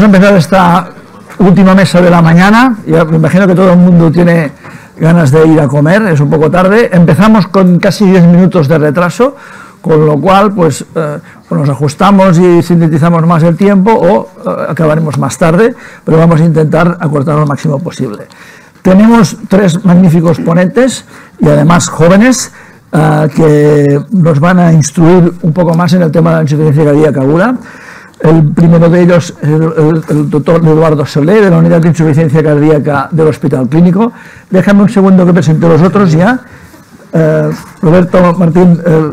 Vamos a empezar esta última mesa de la mañana. imagino que todo el mundo tiene ganas de ir a comer, es un poco tarde. Empezamos con casi 10 minutos de retraso, con lo cual pues, eh, nos ajustamos y sintetizamos más el tiempo o eh, acabaremos más tarde, pero vamos a intentar acortarlo lo máximo posible. Tenemos tres magníficos ponentes y además jóvenes eh, que nos van a instruir un poco más en el tema de la insuficiencia cardíaca aguda. El primero de ellos es el, doctor Eduardo Solé, de la Unidad de Insuficiencia Cardíaca del Hospital Clínico. Déjame un segundo que presente los otros ya. Eh, Roberto Martín eh,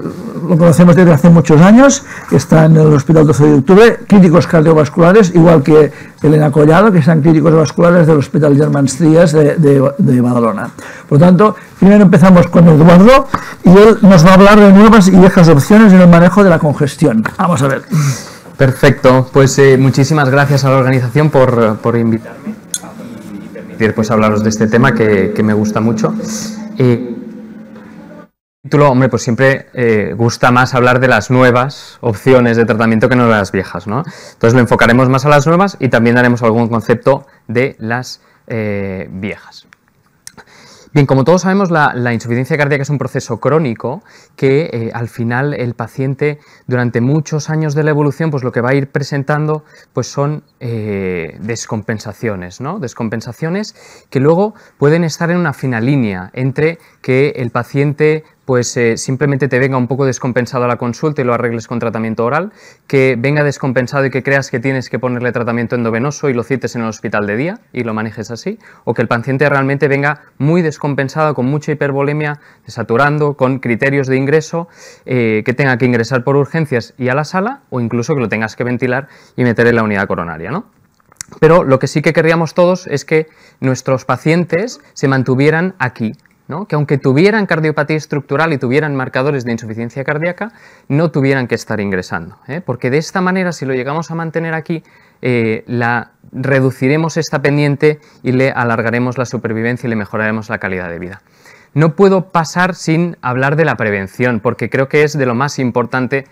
lo conocemos desde hace muchos años, está en el Hospital 12 de Octubre, clínicos cardiovasculares, igual que Elena Collado, que están clínicos vasculares del Hospital Germán Strías de, de, de, Badalona. Por lo tanto, primero empezamos con Eduardo y él nos va a hablar de nuevas y viejas opciones en el manejo de la congestión. Vamos a ver. Perfecto, pues eh, muchísimas gracias a la organización por, por invitarme y pues, hablaros de este tema que, me gusta mucho. Eh, el título, hombre, pues siempre eh, gusta más hablar de las nuevas opciones de tratamiento que no de las viejas, ¿no? Entonces lo enfocaremos más a las nuevas y también daremos algún concepto de las viejas. Bien, como todos sabemos, la, insuficiencia cardíaca es un proceso crónico que eh, al final el paciente durante muchos años de la evolución, pues lo que va a ir presentando pues son eh, descompensaciones, ¿no? Descompensaciones que luego pueden estar en una fina línea entre que el paciente pues eh, simplemente te venga un poco descompensado a la consulta y lo arregles con tratamiento oral, que venga descompensado y que creas que tienes que ponerle tratamiento endovenoso y lo cites en el hospital de día y lo manejes así, o que el paciente realmente venga muy descompensado, con mucha hipervolemia, desaturando, con criterios de ingreso, eh, que tenga que ingresar por urgencias y a la sala, o incluso que lo tengas que ventilar y meter en la unidad coronaria, ¿no? Pero lo que sí que querríamos todos es que nuestros pacientes se mantuvieran aquí, que aunque tuvieran cardiopatía estructural y tuvieran marcadores de insuficiencia cardíaca, no tuvieran que estar ingresando. ¿eh? Porque de esta manera, si lo llegamos a mantener aquí, eh, la, reduciremos esta pendiente y le alargaremos la supervivencia y le mejoraremos la calidad de vida. No puedo pasar sin hablar de la prevención, porque creo que es de lo más importante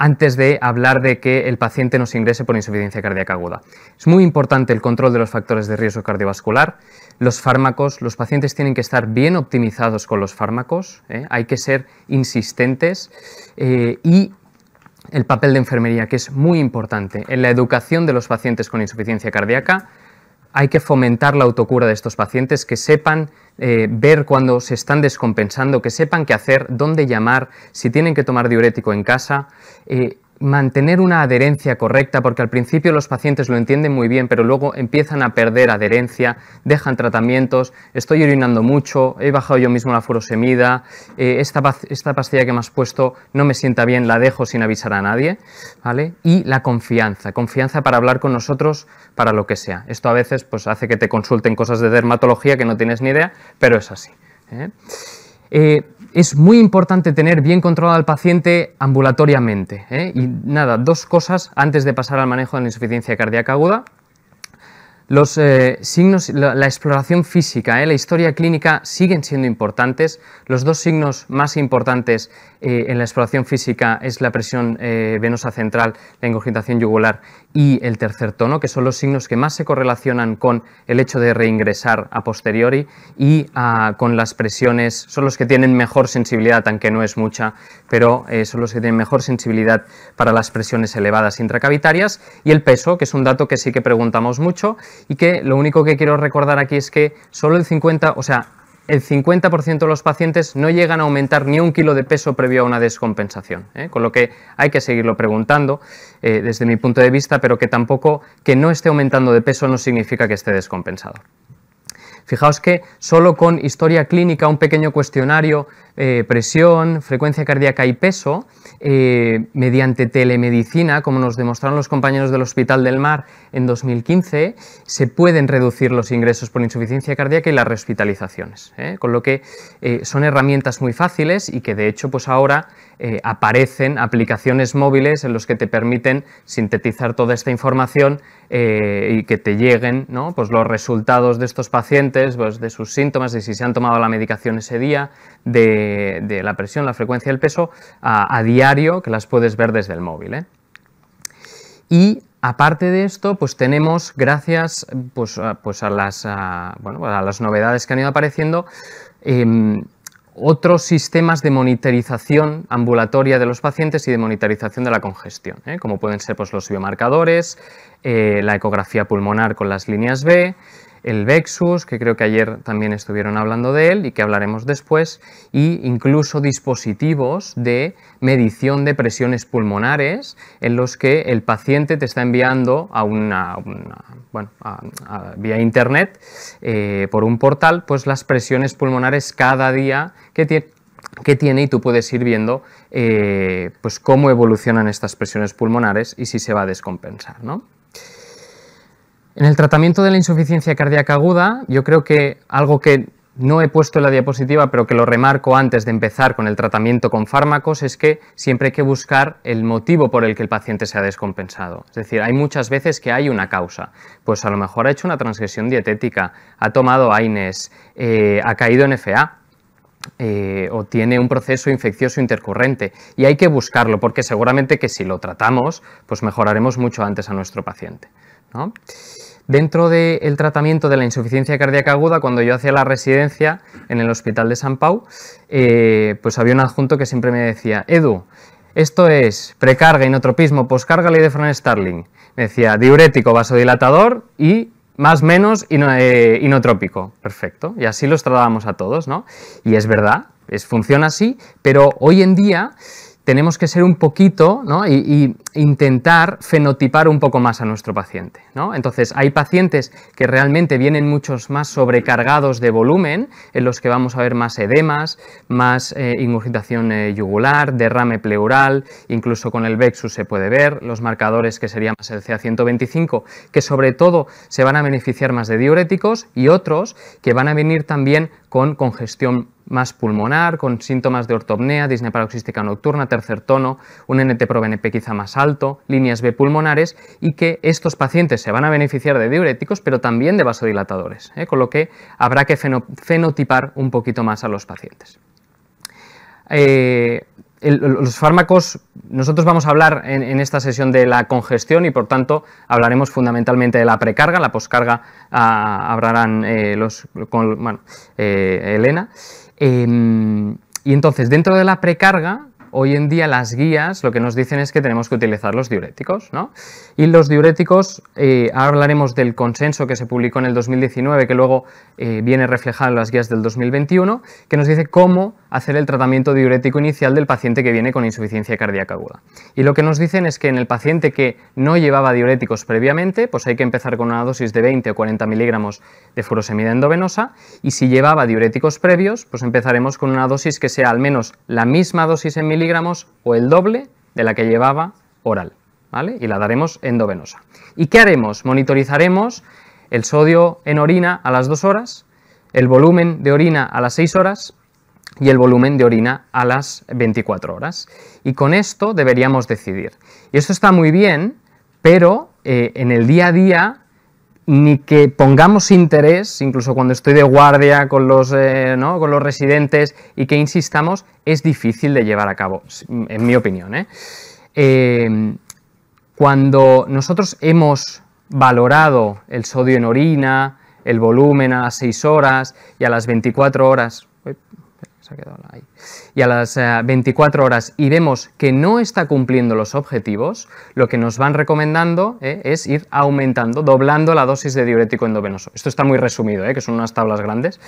antes de hablar de que el paciente nos ingrese por insuficiencia cardíaca aguda. Es muy importante el control de los factores de riesgo cardiovascular, los fármacos, los pacientes tienen que estar bien optimizados con los fármacos, ¿eh? hay que ser insistentes eh, y el papel de enfermería, que es muy importante. En la educación de los pacientes con insuficiencia cardíaca hay que fomentar la autocura de estos pacientes, que sepan eh, ver cuando se están descompensando, que sepan qué hacer, dónde llamar, si tienen que tomar diurético en casa mantener una adherencia correcta, porque al principio los pacientes lo entienden muy bien, pero luego empiezan a perder adherencia, dejan tratamientos, estoy orinando mucho, he bajado yo mismo la furosemida, eh, esta, esta, pastilla que me has puesto no me sienta bien, la dejo sin avisar a nadie, ¿vale? Y la confianza, confianza para hablar con nosotros para lo que sea. Esto a veces pues, hace que te consulten cosas de dermatología que no tienes ni idea, pero es así. ¿eh? eh es muy importante tener bien controlado al paciente ambulatoriamente. ¿eh? Y nada, dos cosas antes de pasar al manejo de la insuficiencia cardíaca aguda. Los eh, signos, la, exploración física, eh, la historia clínica siguen siendo importantes. Los dos signos más importantes eh, en la exploración física es la presión venosa central, la ingurgitación yugular y el tercer tono, que son los signos que más se correlacionan con el hecho de reingresar a posteriori y ah, con las presiones, son los que tienen mejor sensibilidad, aunque no es mucha, pero son los que tienen mejor sensibilidad para las presiones elevadas intracavitarias y el peso, que es un dato que sí que preguntamos mucho y que lo único que quiero recordar aquí es que solo el 50, o sea, el 50% de los pacientes no llegan a aumentar ni un kilo de peso previo a una descompensación, ¿eh? con lo que hay que seguirlo preguntando eh, desde mi punto de vista, pero que tampoco que no esté aumentando de peso no significa que esté descompensado. Fijaos que solo con historia clínica, un pequeño cuestionario, eh, presión, frecuencia cardíaca y peso, eh, mediante telemedicina, como nos demostraron los compañeros del Hospital del Mar en 2015, se pueden reducir los ingresos por insuficiencia cardíaca y las hospitalizaciones. ¿eh? Con lo que son herramientas muy fáciles y que de hecho pues ahora aparecen aplicaciones móviles en los que te permiten sintetizar toda esta información eh, y que te lleguen pues los resultados de estos pacientes, pues, de sus síntomas, de si se han tomado la medicación ese día, de, la presión, la frecuencia del peso, a, diario, que las puedes ver desde el móvil. ¿eh? Y aparte de esto, pues tenemos, gracias pues, a, pues las, las novedades que han ido apareciendo, em, otros sistemas de monitorización ambulatoria de los pacientes y de monitorización de la congestión, ¿eh? como pueden ser pues, los biomarcadores, eh, la ecografía pulmonar con las líneas B, el Vexus, que creo que ayer también estuvieron hablando de él y que hablaremos después, e incluso dispositivos de medición de presiones pulmonares en los que el paciente te está enviando a una, bueno, vía internet eh, por un portal, pues las presiones pulmonares cada día que tiene y tú puedes ir viendo eh, pues cómo evolucionan estas presiones pulmonares y si se va a descompensar. ¿no? En el tratamiento de la insuficiencia cardíaca aguda, yo creo que algo que no he puesto en la diapositiva, pero que lo remarco antes de empezar con el tratamiento con fármacos, es que siempre hay que buscar el motivo por el que el paciente se ha descompensado. Es decir, hay muchas veces que hay una causa. Pues a lo mejor ha hecho una transgresión dietética, ha tomado AINES, eh, ha caído en FA. Eh, o tiene un proceso infeccioso intercurrente y hay que buscarlo porque seguramente que si lo tratamos pues mejoraremos mucho antes a nuestro paciente. ¿no? Dentro del tratamiento de la insuficiencia cardíaca aguda, cuando yo hacía la residencia en el Hospital de San Pau, eh, pues había un adjunto que siempre me decía, Edu, esto es precarga, inotropismo, poscarga, ley de Frank Starling. Me decía, diurético, vasodilatador y más menos eh, inotrópico. Perfecto. Y así los tratábamos a todos, ¿no? Y es verdad, es, funciona así, pero hoy en día tenemos que ser un poquito ¿no? y, intentar fenotipar un poco más a nuestro paciente. ¿no? Entonces, hay pacientes que realmente vienen muchos más sobrecargados de volumen, en los que vamos a ver más edemas, más eh, ingurgitación eh, yugular, derrame pleural, incluso con el Vexus se puede ver, los marcadores que serían más el CA125, que sobre todo se van a beneficiar más de diuréticos, y otros que van a venir también con congestión más pulmonar, con síntomas de ortopnea, disnea paroxística nocturna, tercer tono, un NT proBNP quizá más alto, líneas B pulmonares, y que estos pacientes se van a beneficiar de diuréticos, pero también de vasodilatadores, ¿eh? con lo que habrá que fenotipar un poquito más a los pacientes. Eh, los fármacos, nosotros vamos a hablar en, esta sesión de la congestión y por tanto hablaremos fundamentalmente de la precarga, la poscarga ah, hablarán eh, los, con Elena. Em, y entonces, dentro de la precarga, hoy en día las guías lo que nos dicen es que tenemos que utilizar los diuréticos. ¿no? Y los diuréticos, eh, hablaremos del consenso que se publicó en el 2019, que luego eh, viene reflejado en las guías del 2021, que nos dice cómo hacer el tratamiento diurético inicial del paciente que viene con insuficiencia cardíaca aguda. Y lo que nos dicen es que en el paciente que no llevaba diuréticos previamente, pues hay que empezar con una dosis de 20 o 40 miligramos de furosemida endovenosa y si llevaba diuréticos previos, pues empezaremos con una dosis que sea al menos la misma dosis en miligramos o el doble de la que llevaba oral, ¿vale? Y la daremos endovenosa. ¿Y qué haremos? Monitorizaremos el sodio en orina a las dos horas, el volumen de orina a las 6 horas, y el volumen de orina a las 24 horas. Y con esto deberíamos decidir. Y esto está muy bien, pero eh, en el día a día ni que pongamos interés, incluso cuando estoy de guardia con los, eh, con los residentes y que insistamos, es difícil de llevar a cabo, en mi opinión. ¿eh? Em, cuando nosotros hemos valorado el sodio en orina, el volumen a las 6 horas y a las 24 horas ahí. Y a las 24 eh, horas y vemos que no está cumpliendo los objetivos, lo que nos van recomendando eh, es ir aumentando, doblando la dosis de diurético endovenoso. Esto está muy resumido, eh, que son unas tablas grandes.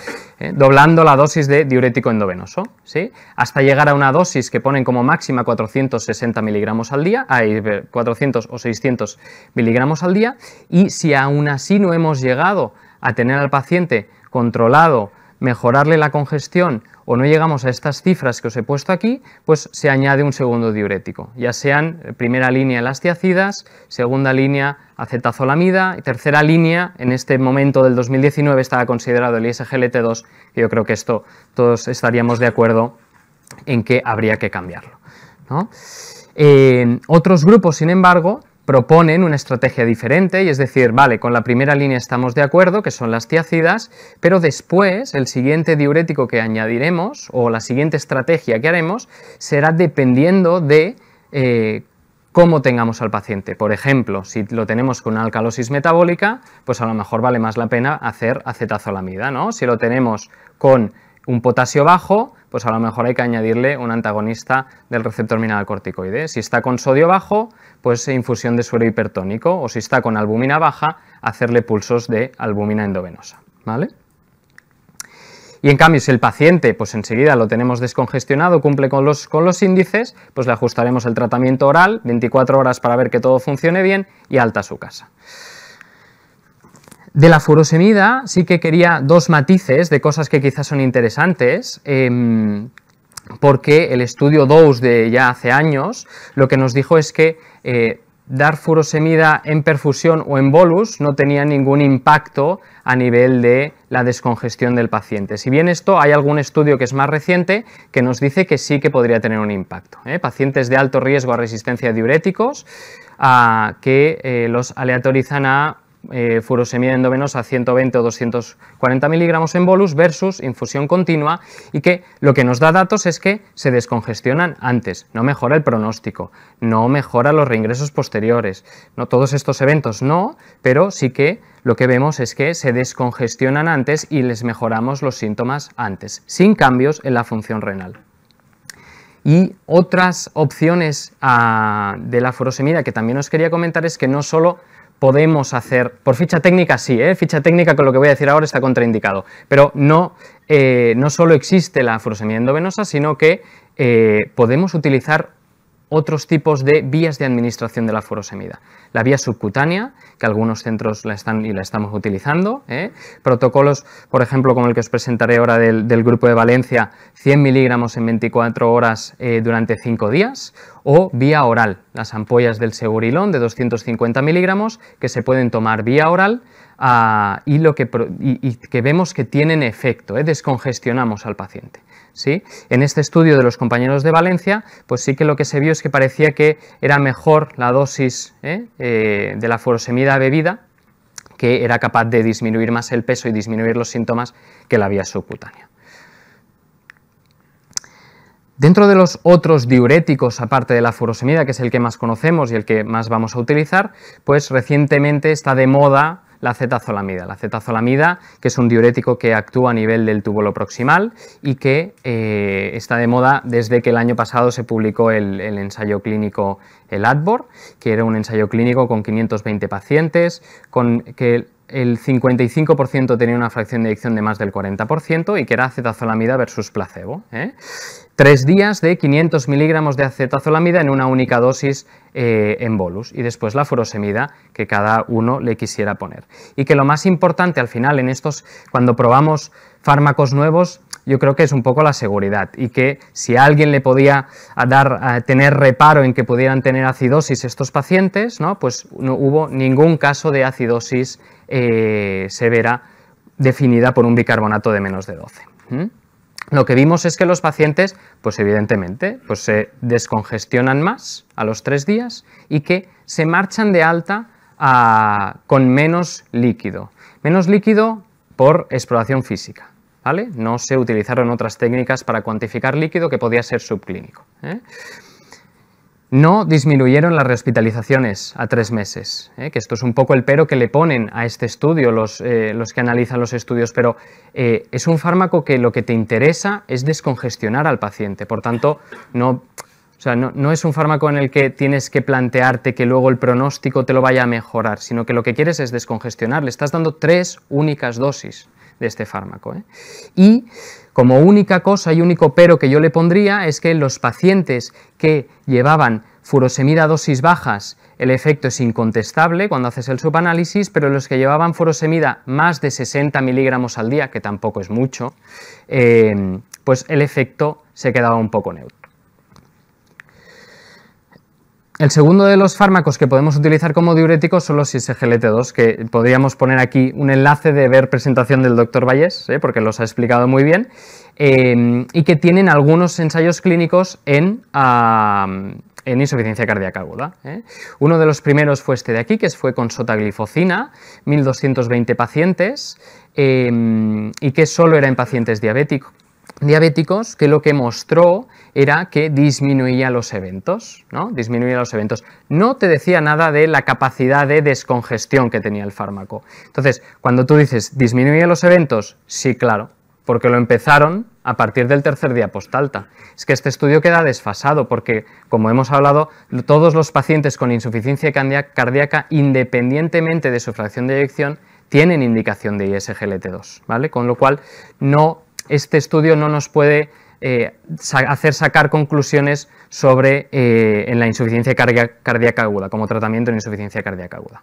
doblando la dosis de diurético endovenoso, ¿sí? hasta llegar a una dosis que ponen como máxima 460 miligramos al día, hay 400 o 600 miligramos al día, y si aún así no hemos llegado a tener al paciente controlado, mejorarle la congestión o no llegamos a estas cifras que os he puesto aquí, pues se añade un segundo diurético, ya sean eh, primera línea elastiacidas, segunda línea acetazolamida y tercera línea, en este momento del 2019 estaba considerado el ISGLT2, yo creo que esto todos estaríamos de acuerdo en que habría que cambiarlo. Eh, otros grupos, sin embargo, proponen una estrategia diferente, y es decir, vale, con la primera línea estamos de acuerdo, que son las tiácidas pero después el siguiente diurético que añadiremos, o la siguiente estrategia que haremos, será dependiendo de eh, cómo tengamos al paciente. Por ejemplo, si lo tenemos con una alcalosis metabólica, pues a lo mejor vale más la pena hacer acetazolamida, ¿no? Si lo tenemos con un potasio bajo, pues a lo mejor hay que añadirle un antagonista del receptor mineral corticoide. Si está con sodio bajo, pues e infusión de suero hipertónico, o si está con albúmina baja, hacerle pulsos de albúmina endovenosa. ¿vale? Y en cambio, si el paciente pues enseguida lo tenemos descongestionado, cumple con los, con los índices, pues le ajustaremos el tratamiento oral, 24 horas para ver que todo funcione bien y alta su casa. De la furosemida sí que quería dos matices de cosas que quizás son interesantes. Em, porque el estudio DOUS de ya hace años lo que nos dijo es que eh, dar furosemida en perfusión o en bolus no tenía ningún impacto a nivel de la descongestión del paciente. Si bien esto hay algún estudio que es más reciente que nos dice que sí que podría tener un impacto. ¿eh? Pacientes de alto riesgo a resistencia a diuréticos a que eh, los aleatorizan a eh, furosemida endovenosa 120 o 240 miligramos en bolus versus infusión continua y que lo que nos da datos es que se descongestionan antes, no mejora el pronóstico, no mejora los reingresos posteriores, no todos estos eventos no, pero sí que lo que vemos es que se descongestionan antes y les mejoramos los síntomas antes, sin cambios en la función renal. Y otras opciones ah, de la furosemida que también os quería comentar es que no solo podemos hacer, por ficha técnica sí, ¿eh? ficha técnica con lo que voy a decir ahora está contraindicado, pero no, eh, no solo existe la furosemida endovenosa, sino que eh, podemos utilizar otros tipos de vías de administración de la furosemida. La vía subcutánea, que algunos centros la están y la estamos utilizando. ¿eh? Protocolos, por ejemplo, como el que os presentaré ahora del, Grupo de Valencia, 100 miligramos en 24 horas eh, durante 5 días. O vía oral, las ampollas del segurilón de 250 miligramos que se pueden tomar vía oral ah, y, lo que, vemos que tienen efecto, ¿eh? descongestionamos al paciente. En este estudio de los compañeros de Valencia, pues sí que lo que se vio es que parecía que era mejor la dosis ¿eh? Eh, de la furosemida bebida, que era capaz de disminuir más el peso y disminuir los síntomas que la vía subcutánea. Dentro de los otros diuréticos, aparte de la furosemida, que es el que más conocemos y el que más vamos a utilizar, pues recientemente está de moda la cetazolamida, La que es un diurético que actúa a nivel del túbulo proximal y que eh, está de moda desde que el año pasado se publicó el, el ensayo clínico, el ADBOR, que era un ensayo clínico con 520 pacientes, con que el 55% tenía una fracción de adicción de más del 40% y que era acetazolamida versus placebo. ¿eh? Tres días de 500 miligramos de acetazolamida en una única dosis eh, en bolus y después la furosemida que cada uno le quisiera poner. Y que lo más importante al final en estos, cuando probamos fármacos nuevos, yo creo que es un poco la seguridad y que si alguien le podía dar, tener reparo en que pudieran tener acidosis estos pacientes, ¿no? pues no hubo ningún caso de acidosis eh, severa definida por un bicarbonato de menos de 12. Lo que vimos es que los pacientes, pues evidentemente, pues se descongestionan más a los tres días y que se marchan de alta ah, con menos líquido. Menos líquido por exploración física. No se utilizaron otras técnicas para cuantificar líquido que podía ser subclínico. ¿eh? No disminuyeron las rehospitalizaciones a tres meses, ¿eh? que esto es un poco el pero que le ponen a este estudio los, eh, que analizan los estudios, pero es un fármaco que lo que te interesa es descongestionar al paciente, por tanto, no, no, es un fármaco en el que tienes que plantearte que luego el pronóstico te lo vaya a mejorar, sino que lo que quieres es descongestionar, le estás dando tres únicas dosis de este fármaco. ¿eh? Y como única cosa y único pero que yo le pondría es que en los pacientes que llevaban furosemida a dosis bajas el efecto es incontestable cuando haces el subanálisis, pero los que llevaban furosemida más de 60 miligramos al día, que tampoco es mucho, eh, pues el efecto se quedaba un poco neutro. El segundo de los fármacos que podemos utilizar como diuréticos son los sglt 2 que podríamos poner aquí un enlace de ver presentación del doctor Vallés, ¿eh? porque los ha explicado muy bien, eh, y que tienen algunos ensayos clínicos en, en insuficiencia cardíaca ¿eh? Uno de los primeros fue este de aquí, que fue con sotaglifocina, 1220 pacientes, y que solo era en pacientes diabéticos diabéticos que lo que mostró era que disminuía los eventos, ¿no? Disminuía los eventos. No te decía nada de la capacidad de descongestión que tenía el fármaco. Entonces, cuando tú dices disminuía los eventos, sí, claro, porque lo empezaron a partir del tercer día postalta. Es que este estudio queda desfasado porque, como hemos hablado, todos los pacientes con insuficiencia cardíaca, independientemente de su fracción de eyección, tienen indicación de ISGLT2, ¿vale? Con lo cual no este estudio no nos puede eh, hacer sacar conclusiones sobre eh, en la insuficiencia cardíaca aguda, como tratamiento en insuficiencia cardíaca aguda.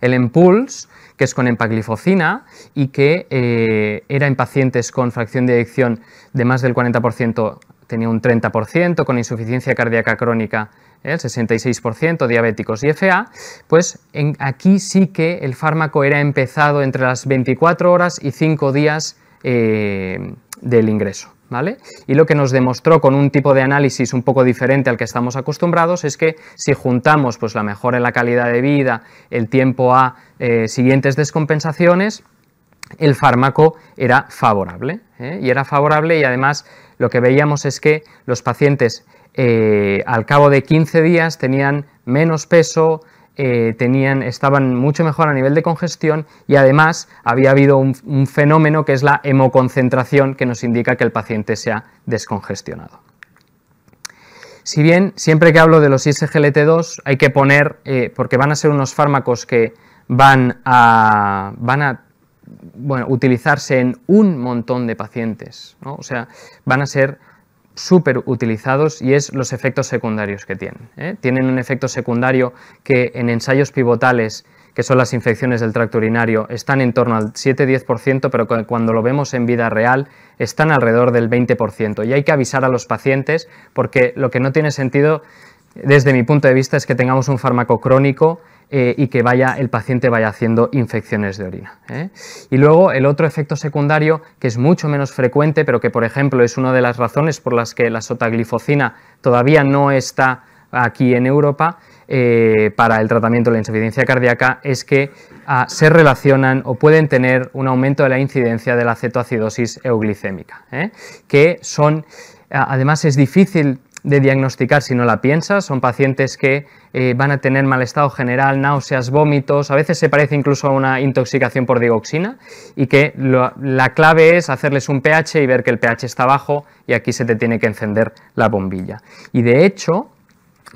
El EMPULSE, que es con empaglifocina y que eh, era en pacientes con fracción de adicción de más del 40%, tenía un 30%, con insuficiencia cardíaca crónica el 66%, diabéticos y FA, pues aquí sí que el fármaco era empezado entre las 24 horas y 5 días eh, del ingreso. ¿Vale? Y lo que nos demostró con un tipo de análisis un poco diferente al que estamos acostumbrados es que si juntamos pues, la mejora en la calidad de vida, el tiempo a eh, siguientes descompensaciones, el fármaco era favorable. ¿eh? Y era favorable y además lo que veíamos es que los pacientes al cabo de 15 días tenían menos peso, eh, tenían, estaban mucho mejor a nivel de congestión y además había habido un, fenómeno que es la hemoconcentración que nos indica que el paciente se ha descongestionado. Si bien siempre que hablo de los ISGLT2 hay que poner, eh, porque van a ser unos fármacos que van a, van a utilizarse en un montón de pacientes, o sea, van a ser súper utilizados y es los efectos secundarios que tienen. ¿eh? Tienen un efecto secundario que en ensayos pivotales, que son las infecciones del tracto urinario, están en torno al 7-10%, pero cuando lo vemos en vida real están alrededor del 20%. Y hay que avisar a los pacientes porque lo que no tiene sentido, desde mi punto de vista, es que tengamos un fármaco crónico eh, y que vaya, el paciente vaya haciendo infecciones de orina. ¿eh? Y luego el otro efecto secundario, que es mucho menos frecuente, pero que por ejemplo es una de las razones por las que la sotaglifocina todavía no está aquí en Europa eh, para el tratamiento de la insuficiencia cardíaca, es que ah, se relacionan o pueden tener un aumento de la incidencia de la cetoacidosis euglicémica, que son, ah, además es difícil de diagnosticar si no la piensas. Son pacientes que eh, van a tener mal estado general, náuseas, vómitos, a veces se parece incluso a una intoxicación por digoxina y que la clave es hacerles un pH y ver que el pH está bajo y aquí se te tiene que encender la bombilla. Y de hecho,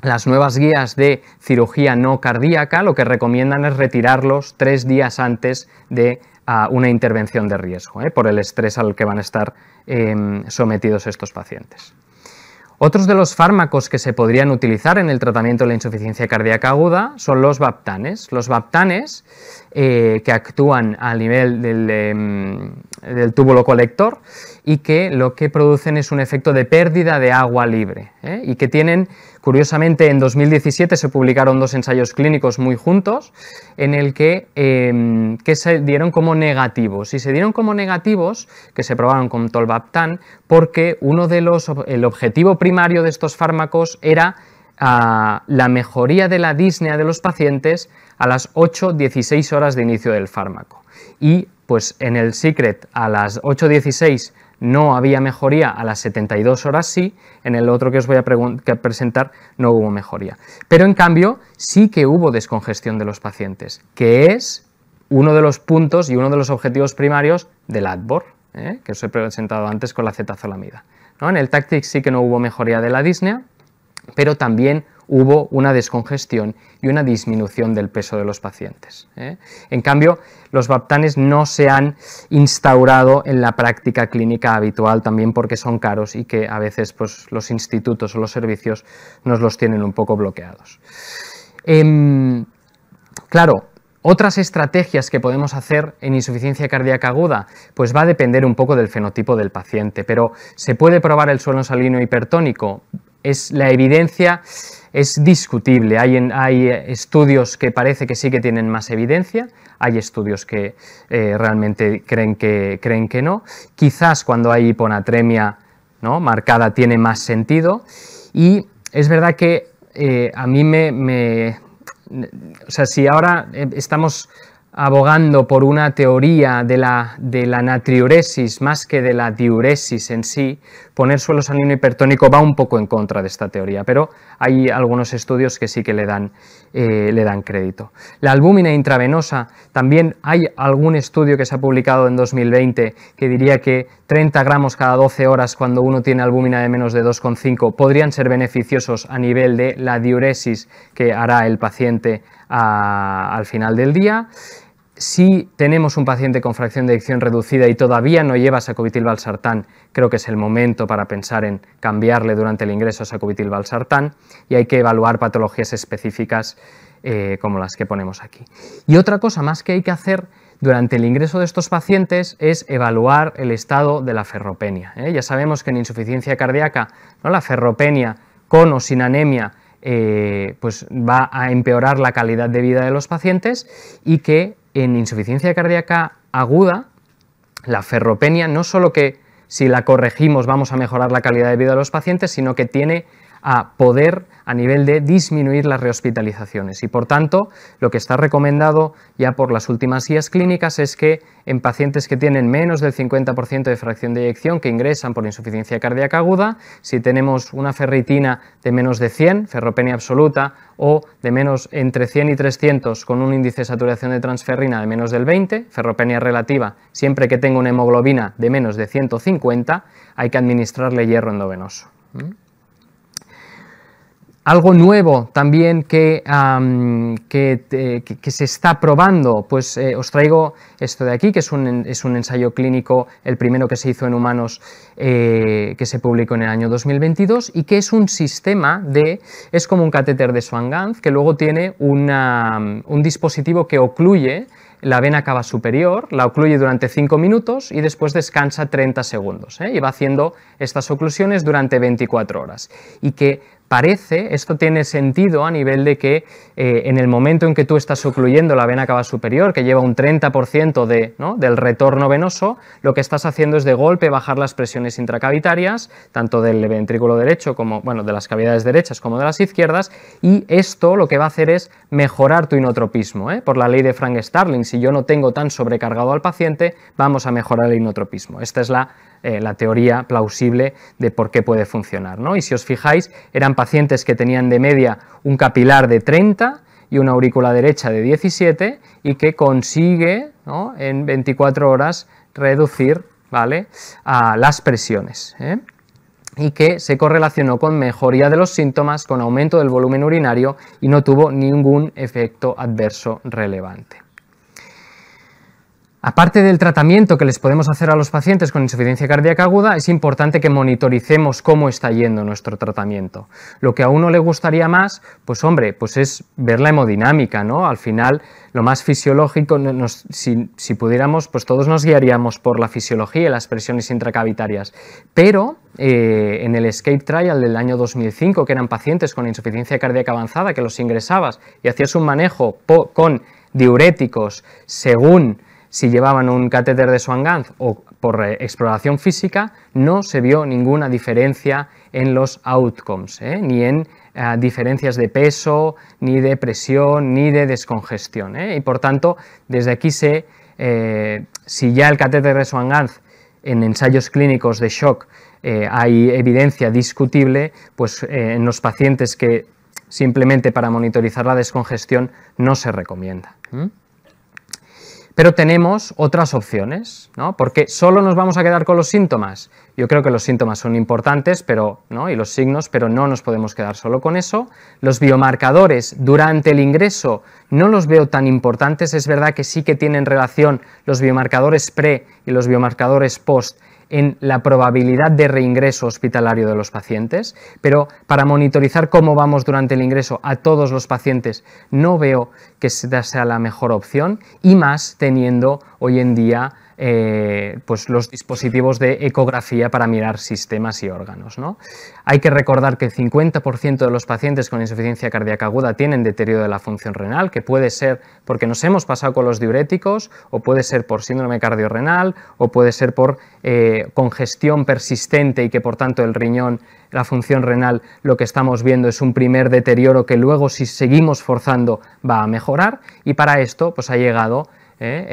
las nuevas guías de cirugía no cardíaca lo que recomiendan es retirarlos tres días antes de ah, una intervención de riesgo, eh, por el estrés al que van a estar em, sometidos estos pacientes. Otros de los fármacos que se podrían utilizar en el tratamiento de la insuficiencia cardíaca aguda son los baptanes. Los baptanes, eh, que actúan a nivel em, del, túbulo colector y que lo que producen es un efecto de pérdida de agua libre ¿eh? y que tienen Curiosamente, en 2017 se publicaron dos ensayos clínicos muy juntos en el em, que, se dieron como negativos. Y se dieron como negativos, que se probaron con tolvaptan, porque uno de los, el objetivo primario de estos fármacos era ah, la mejoría de la disnea de los pacientes a las 8-16 horas de inicio del fármaco. Y pues en el Secret a las 8-16 16 no había mejoría a las 72 horas sí, en el otro que os voy a presentar no hubo mejoría. Pero en cambio sí que hubo descongestión de los pacientes, que es uno de los puntos y uno de los objetivos primarios del ADBOR, ¿eh? que os he presentado antes con la cetazolamida. En el TACTIC sí que no hubo mejoría de la disnea, pero también hubo una descongestión y una disminución del peso de los pacientes. ¿eh? En cambio, los BAPTANES no se han instaurado en la práctica clínica habitual también porque son caros y que a veces pues, los institutos o los servicios nos los tienen un poco bloqueados. Em, claro, otras estrategias que podemos hacer en insuficiencia cardíaca aguda, pues va a depender un poco del fenotipo del paciente, pero ¿se puede probar el suelo salino hipertónico? es la evidencia es discutible. Hay, hay, eh, estudios que parece que sí que tienen más evidencia, hay estudios que eh, realmente creen que, creen que no. Quizás cuando hay hiponatremia ¿no? marcada tiene más sentido. Y es verdad que eh, a mí me, me... O sea, si ahora estamos abogando por una teoría de la, de la natriuresis más que de la diuresis en sí, poner suelo sanguíneo hipertónico va un poco en contra de esta teoría, pero hay algunos estudios que sí que le dan, eh, le dan crédito. La albúmina intravenosa, también hay algún estudio que se ha publicado en 2020 que diría que 30 gramos cada 12 horas cuando uno tiene albúmina de menos de 2,5 podrían ser beneficiosos a nivel de la diuresis que hará el paciente al final del día si tenemos un paciente con fracción de adicción reducida y todavía no lleva sacubitril valsartán, creo que es el momento para pensar en cambiarle durante el ingreso a sacubitril valsartán y hay que evaluar patologías específicas eh, como las que ponemos aquí. Y otra cosa más que hay que hacer durante el ingreso de estos pacientes es evaluar el estado de la ferropenia. ¿eh? Ya sabemos que en insuficiencia cardíaca ¿no? la ferropenia con o sin anemia eh, pues va a empeorar la calidad de vida de los pacientes y que en insuficiencia cardíaca aguda, la ferropenia no solo que si la corregimos vamos a mejorar la calidad de vida de los pacientes, sino que tiene a poder a nivel de disminuir las rehospitalizaciones. Y por tanto, lo que está recomendado ya por las últimas guías clínicas es que en pacientes que tienen menos del 50% de fracción de eyección que ingresan por insuficiencia cardíaca aguda, si tenemos una ferritina de menos de 100, ferropenia absoluta, o de menos entre 100 y 300 con un índice de saturación de transferrina de menos del 20, ferropenia relativa, siempre que tenga una hemoglobina de menos de 150, hay que administrarle hierro endovenoso. ¿Mm? algo nuevo también eh, que, que, se está probando, pues eh, os traigo esto de aquí, que es un, es un, ensayo clínico, el primero que se hizo en humanos, eh, que se publicó en el año 2022, y que es un sistema de, es como un catéter de swan que luego tiene un dispositivo que ocluye la vena cava superior, la ocluye durante 5 minutos y después descansa 30 segundos. Y va haciendo estas oclusiones durante 24 horas. Y que parece, esto tiene sentido a nivel de que eh, en el momento en que tú estás ocluyendo la vena cava superior, que lleva un 30% del retorno venoso, lo que estás haciendo es de golpe bajar las presiones intracavitarias, tanto del ventrículo derecho como, bueno, de las cavidades derechas como de las izquierdas, y esto lo que va a hacer es mejorar tu inotropismo. ¿eh? Por la ley de Frank Starling, si yo no tengo tan sobrecargado al paciente, vamos a mejorar el inotropismo. Esta es la eh, la teoría plausible de por qué puede funcionar. ¿no? Y si os fijáis, eran pacientes que tenían de media un capilar de 30 y una aurícula derecha de 17 y que consigue en 24 horas reducir ¿vale? las presiones. ¿eh? y que se correlacionó con mejoría de los síntomas, con aumento del volumen urinario y no tuvo ningún efecto adverso relevante. Aparte del tratamiento que les podemos hacer a los pacientes con insuficiencia cardíaca aguda, es importante que monitoricemos cómo está yendo nuestro tratamiento. Lo que a uno le gustaría más, pues hombre, pues es ver la hemodinámica, ¿no? Al final, lo más fisiológico, si, pudiéramos, pues todos nos guiaríamos por la fisiología y las presiones intracavitarias. Pero eh, en el escape trial del año 2005, que eran pacientes con insuficiencia cardíaca avanzada, que los ingresabas y hacías un manejo con diuréticos según si llevaban un catéter de swan o por eh, exploración física, no se vio ninguna diferencia en los outcomes, eh, ni en eh, diferencias de peso, ni de presión, ni de descongestión. Y por tanto, desde aquí sé, si ya el catéter de swan en ensayos clínicos de shock hay evidencia discutible, pues en los pacientes que simplemente para monitorizar la descongestión no se recomienda. ¿Mm? Pero tenemos otras opciones, ¿no? Porque solo nos vamos a quedar con los síntomas. Yo creo que los síntomas son importantes pero, y los signos, pero no nos podemos quedar solo con eso. Los biomarcadores durante el ingreso no los veo tan importantes. Es verdad que sí que tienen relación los biomarcadores pre y los biomarcadores post en la probabilidad de reingreso hospitalario de los pacientes, pero para monitorizar cómo vamos durante el ingreso a todos los pacientes no veo que sea la mejor opción y más teniendo hoy en día eh, pues los dispositivos de ecografía para mirar sistemas y órganos. ¿no? Hay que recordar que el 50% de los pacientes con insuficiencia cardíaca aguda tienen deterioro de la función renal, que puede ser porque nos hemos pasado con los diuréticos, o puede ser por síndrome cardiorrenal, o puede ser por eh, congestión persistente y que por tanto el riñón, la función renal, lo que estamos viendo es un primer deterioro que luego si seguimos forzando va a mejorar y para esto pues ha llegado ¿eh?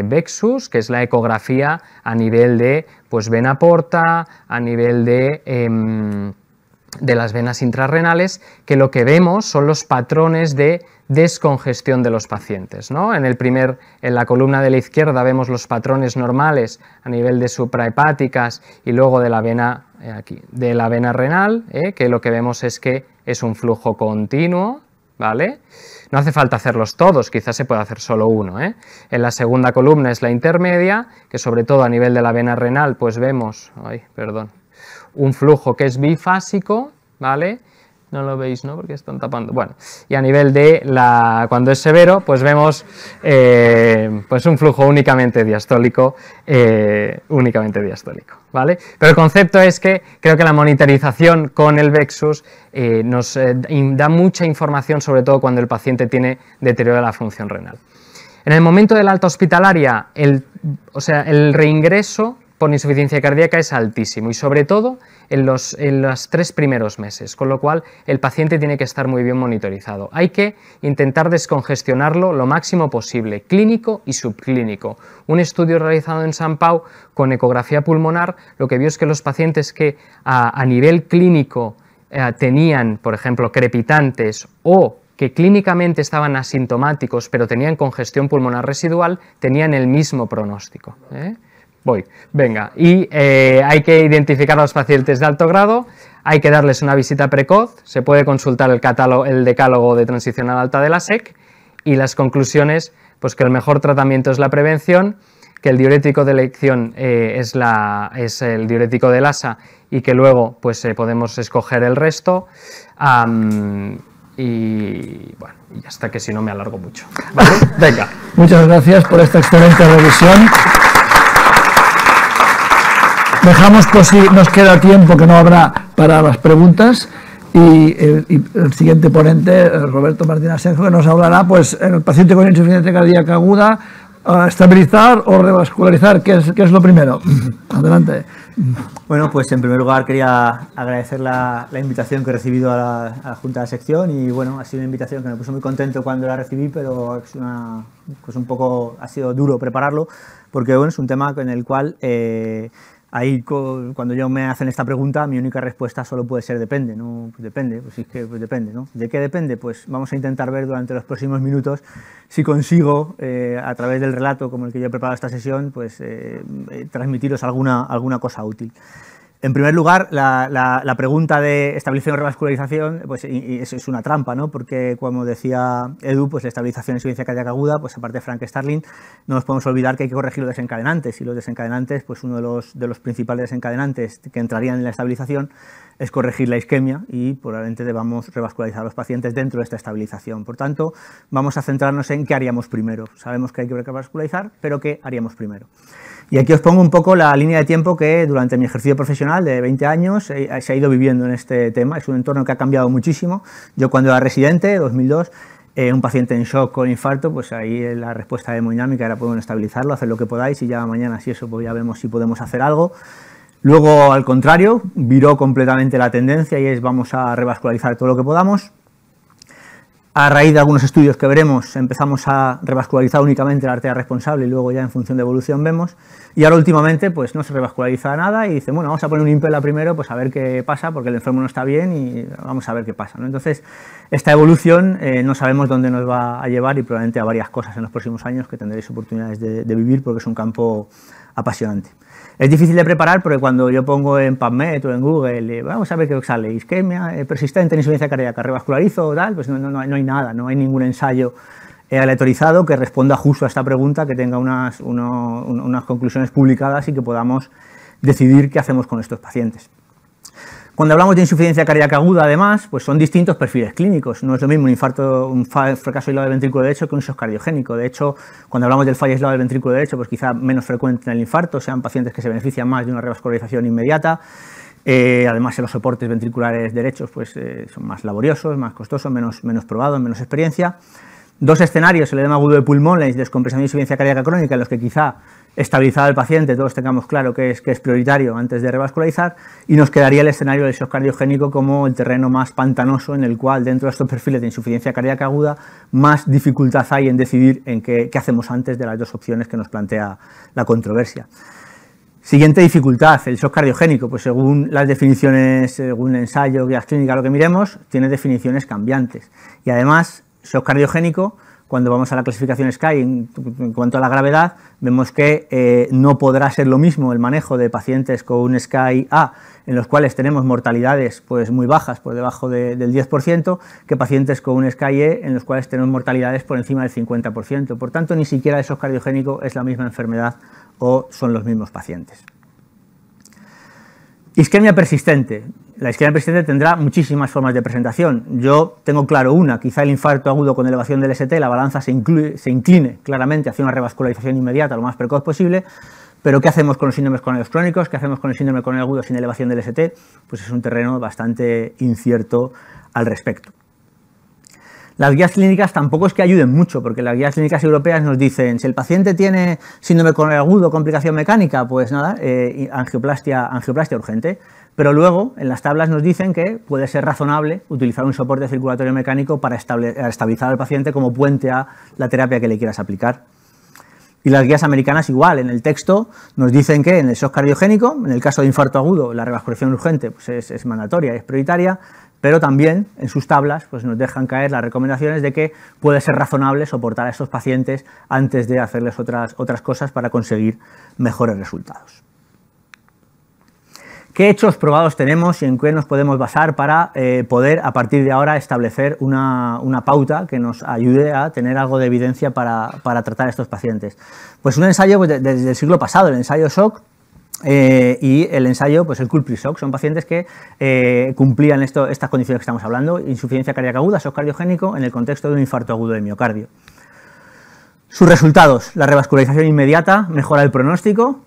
el Vexus, que es la ecografía a nivel de pues, vena porta, a nivel em, de, las venas intrarrenales, que lo que vemos son los patrones de descongestión de los pacientes. ¿no? En, la columna de la izquierda vemos los patrones normales a nivel de suprahepáticas y luego de la vena, eh, renal, ¿eh? que lo que vemos es que es un flujo continuo ¿vale? No hace falta hacerlos todos, quizás se pueda hacer solo uno. ¿eh? En la segunda columna es la intermedia, que sobre todo a nivel de la vena renal, pues vemos, un flujo que es bifásico, ¿vale? no lo veis, ¿no? Porque están tapando. Bueno, y a nivel de la, cuando es severo, pues vemos eh, pues un flujo únicamente diastólico, eh, únicamente diastólico, ¿vale? Pero el concepto es que creo que la monitorización con el Vexus eh, nos da mucha información, sobre todo cuando el paciente tiene deterioro de la función renal. En el momento de la alta hospitalaria, el, o sea, el reingreso con insuficiencia cardíaca es altísimo y sobre todo en los, tres primeros meses, con lo cual el paciente tiene que estar muy bien monitorizado. Hay que intentar descongestionarlo lo máximo posible, clínico y subclínico. Un estudio realizado en San Pau con ecografía pulmonar lo que vio es que los pacientes que a, nivel clínico eh, tenían, por ejemplo, crepitantes o que clínicamente estaban asintomáticos pero tenían congestión pulmonar residual, tenían el mismo pronóstico. ¿eh? Voy, venga. Y eh, hay que identificar a los pacientes de alto grado, hay que darles una visita precoz, se puede consultar el, catálogo, el decálogo de transición al alta de la SEC y las conclusiones, pues que el mejor tratamiento es la prevención, que el diurético de elección eh, es, es, el diurético del ASA y que luego pues eh, podemos escoger el resto. y bueno, y hasta que si no me alargo mucho. Venga. Muchas gracias por esta excelente revisión dejamos por si nos queda tiempo, que no habrá para las preguntas. Y, eh, el siguiente ponente, eh, Roberto Martínez Asenjo, que nos hablará, pues, en el paciente con insuficiencia cardíaca aguda, estabilizar o revascularizar, ¿qué es, lo primero? Adelante. Bueno, pues en primer lugar quería agradecer la, invitación que he recibido a la, Junta de Sección y bueno, ha sido una invitación que me puso muy contento cuando la recibí, pero es una, pues un poco ha sido duro prepararlo porque bueno, es un tema en el cual... Eh, ahí cuando yo me hacen esta pregunta, mi única respuesta solo puede ser depende, ¿no? Pues depende, pues es que pues depende, ¿no? ¿De qué depende? Pues vamos a intentar ver durante los próximos minutos si consigo, eh, a través del relato como el que yo he preparado esta sesión, pues eh, eh, transmitiros alguna, alguna cosa útil. En primer lugar, la, pregunta de estabilización o revascularización pues, es, una trampa, ¿no? porque como decía Edu, pues la estabilización es insuficiencia cardíaca aguda, pues aparte de Frank Starling, no nos podemos olvidar que hay que corregir los desencadenantes y los desencadenantes, pues uno de los, de los principales desencadenantes que entrarían en la estabilización es corregir la isquemia y probablemente debamos revascularizar a los pacientes dentro de esta estabilización. Por tanto, vamos a centrarnos en qué haríamos primero. Sabemos que hay que revascularizar, pero ¿qué haríamos primero? Y aquí os pongo un poco la línea de tiempo que durante mi ejercicio profesional de 20 años se ha ido viviendo en este tema. Es un entorno que ha cambiado muchísimo. Yo cuando era residente, 2002, eh, un paciente en shock con infarto, pues ahí la respuesta hemodinámica era podemos estabilizarlo, hacer lo que podáis y ya mañana si eso pues ya vemos si podemos hacer algo. Luego al contrario, viró completamente la tendencia y es vamos a revascularizar todo lo que podamos. A raíz de algunos estudios que veremos, empezamos a revascularizar únicamente la arteria responsable y luego ya en función de evolución vemos. Y ahora últimamente pues no se revasculariza nada y dice: bueno, vamos a poner un impela primero pues a ver qué pasa porque el enfermo no está bien y vamos a ver qué pasa. Entonces, esta evolución eh, no sabemos dónde nos va a llevar y probablemente a varias cosas en los próximos años que tendréis oportunidades de vivir porque es un campo apasionante. Es difícil de preparar porque cuando yo pongo en PubMed o en Google, eh, vamos a ver qué sale, isquemia eh, persistente en insuficiencia cardíaca, revascularizo, tal, pues no, hay nada, no hay ningún ensayo eh, aleatorizado que responda justo a esta pregunta, que tenga unas conclusiones publicadas y que podamos decidir qué hacemos con estos pacientes. Cuando hablamos de insuficiencia cardíaca aguda, además, pues son distintos perfiles clínicos. No es lo mismo un infarto, un fracaso aislado del ventrículo derecho que un shock cardiogénico. De hecho, cuando hablamos del fallo aislado del ventrículo derecho, pues quizá menos frecuente en el infarto, sean pacientes que se benefician más de una revascularización inmediata. Eh, además, en los soportes ventriculares derechos pues, eh, son más laboriosos, más costosos, menos, menos probados, menos experiencia. Dos escenarios, el edema agudo de pulmón, la descompresión insuficiencia cardíaca crónica, en los que quizá estabilizado el paciente, todos tengamos claro que es, que es prioritario antes de revascularizar, y nos quedaría el escenario del shock cardiogénico como el terreno más pantanoso en el cual dentro de estos perfiles de insuficiencia cardíaca aguda más dificultad hay en decidir en qué, hacemos antes de las dos opciones que nos plantea la controversia. Siguiente dificultad, el shock cardiogénico, pues según las definiciones, según el ensayo, guías clínicas, lo que miremos, tiene definiciones cambiantes. Y además, shock cardiogénico cuando vamos a la clasificación Sky en, cuanto a la gravedad, vemos que eh, no podrá ser lo mismo el manejo de pacientes con un Sky A, en los cuales tenemos mortalidades pues, muy bajas, por debajo del 10%, que pacientes con un Sky E, en los cuales tenemos mortalidades por encima del 50%. Por tanto, ni siquiera esos cardiogénico es la misma enfermedad o son los mismos pacientes. Isquemia persistente la isquemia presente tendrá muchísimas formas de presentación. Yo tengo claro una, quizá el infarto agudo con elevación del ST, la balanza se, incline claramente hacia una revascularización inmediata, lo más precoz posible, pero ¿qué hacemos con los síndromes coronarios crónicos? ¿Qué hacemos con el síndrome coronario agudo sin elevación del ST? Pues es un terreno bastante incierto al respecto. Las guías clínicas tampoco es que ayuden mucho, porque las guías clínicas europeas nos dicen, si el paciente tiene síndrome coronario agudo, complicación mecánica, pues nada, eh, angioplastia, angioplastia urgente. Pero luego, en las tablas nos dicen que puede ser razonable utilizar un soporte circulatorio mecánico para eh, estabilizar al paciente como puente a la terapia que le quieras aplicar. Y las guías americanas igual, en el texto nos dicen que en el shock cardiogénico, en el caso de infarto agudo, la revascularización urgente pues, es, es, mandatoria, es prioritaria, pero también en sus tablas pues nos dejan caer las recomendaciones de que puede ser razonable soportar a estos pacientes antes de hacerles otras cosas para conseguir mejores resultados. ¿Qué hechos probados tenemos y en qué nos podemos basar para eh, poder a partir de ahora establecer una, pauta que nos ayude a tener algo de evidencia para, tratar a estos pacientes? Pues un ensayo desde pues, el siglo pasado, el ensayo SOC eh, y el ensayo, pues el CURE-Shock, son pacientes que eh, cumplían esto, estas condiciones que estamos hablando, insuficiencia cardíaca aguda, shock cardiogénico, en el contexto de un infarto agudo de miocardio. Sus resultados, la revascularización inmediata, mejora el pronóstico,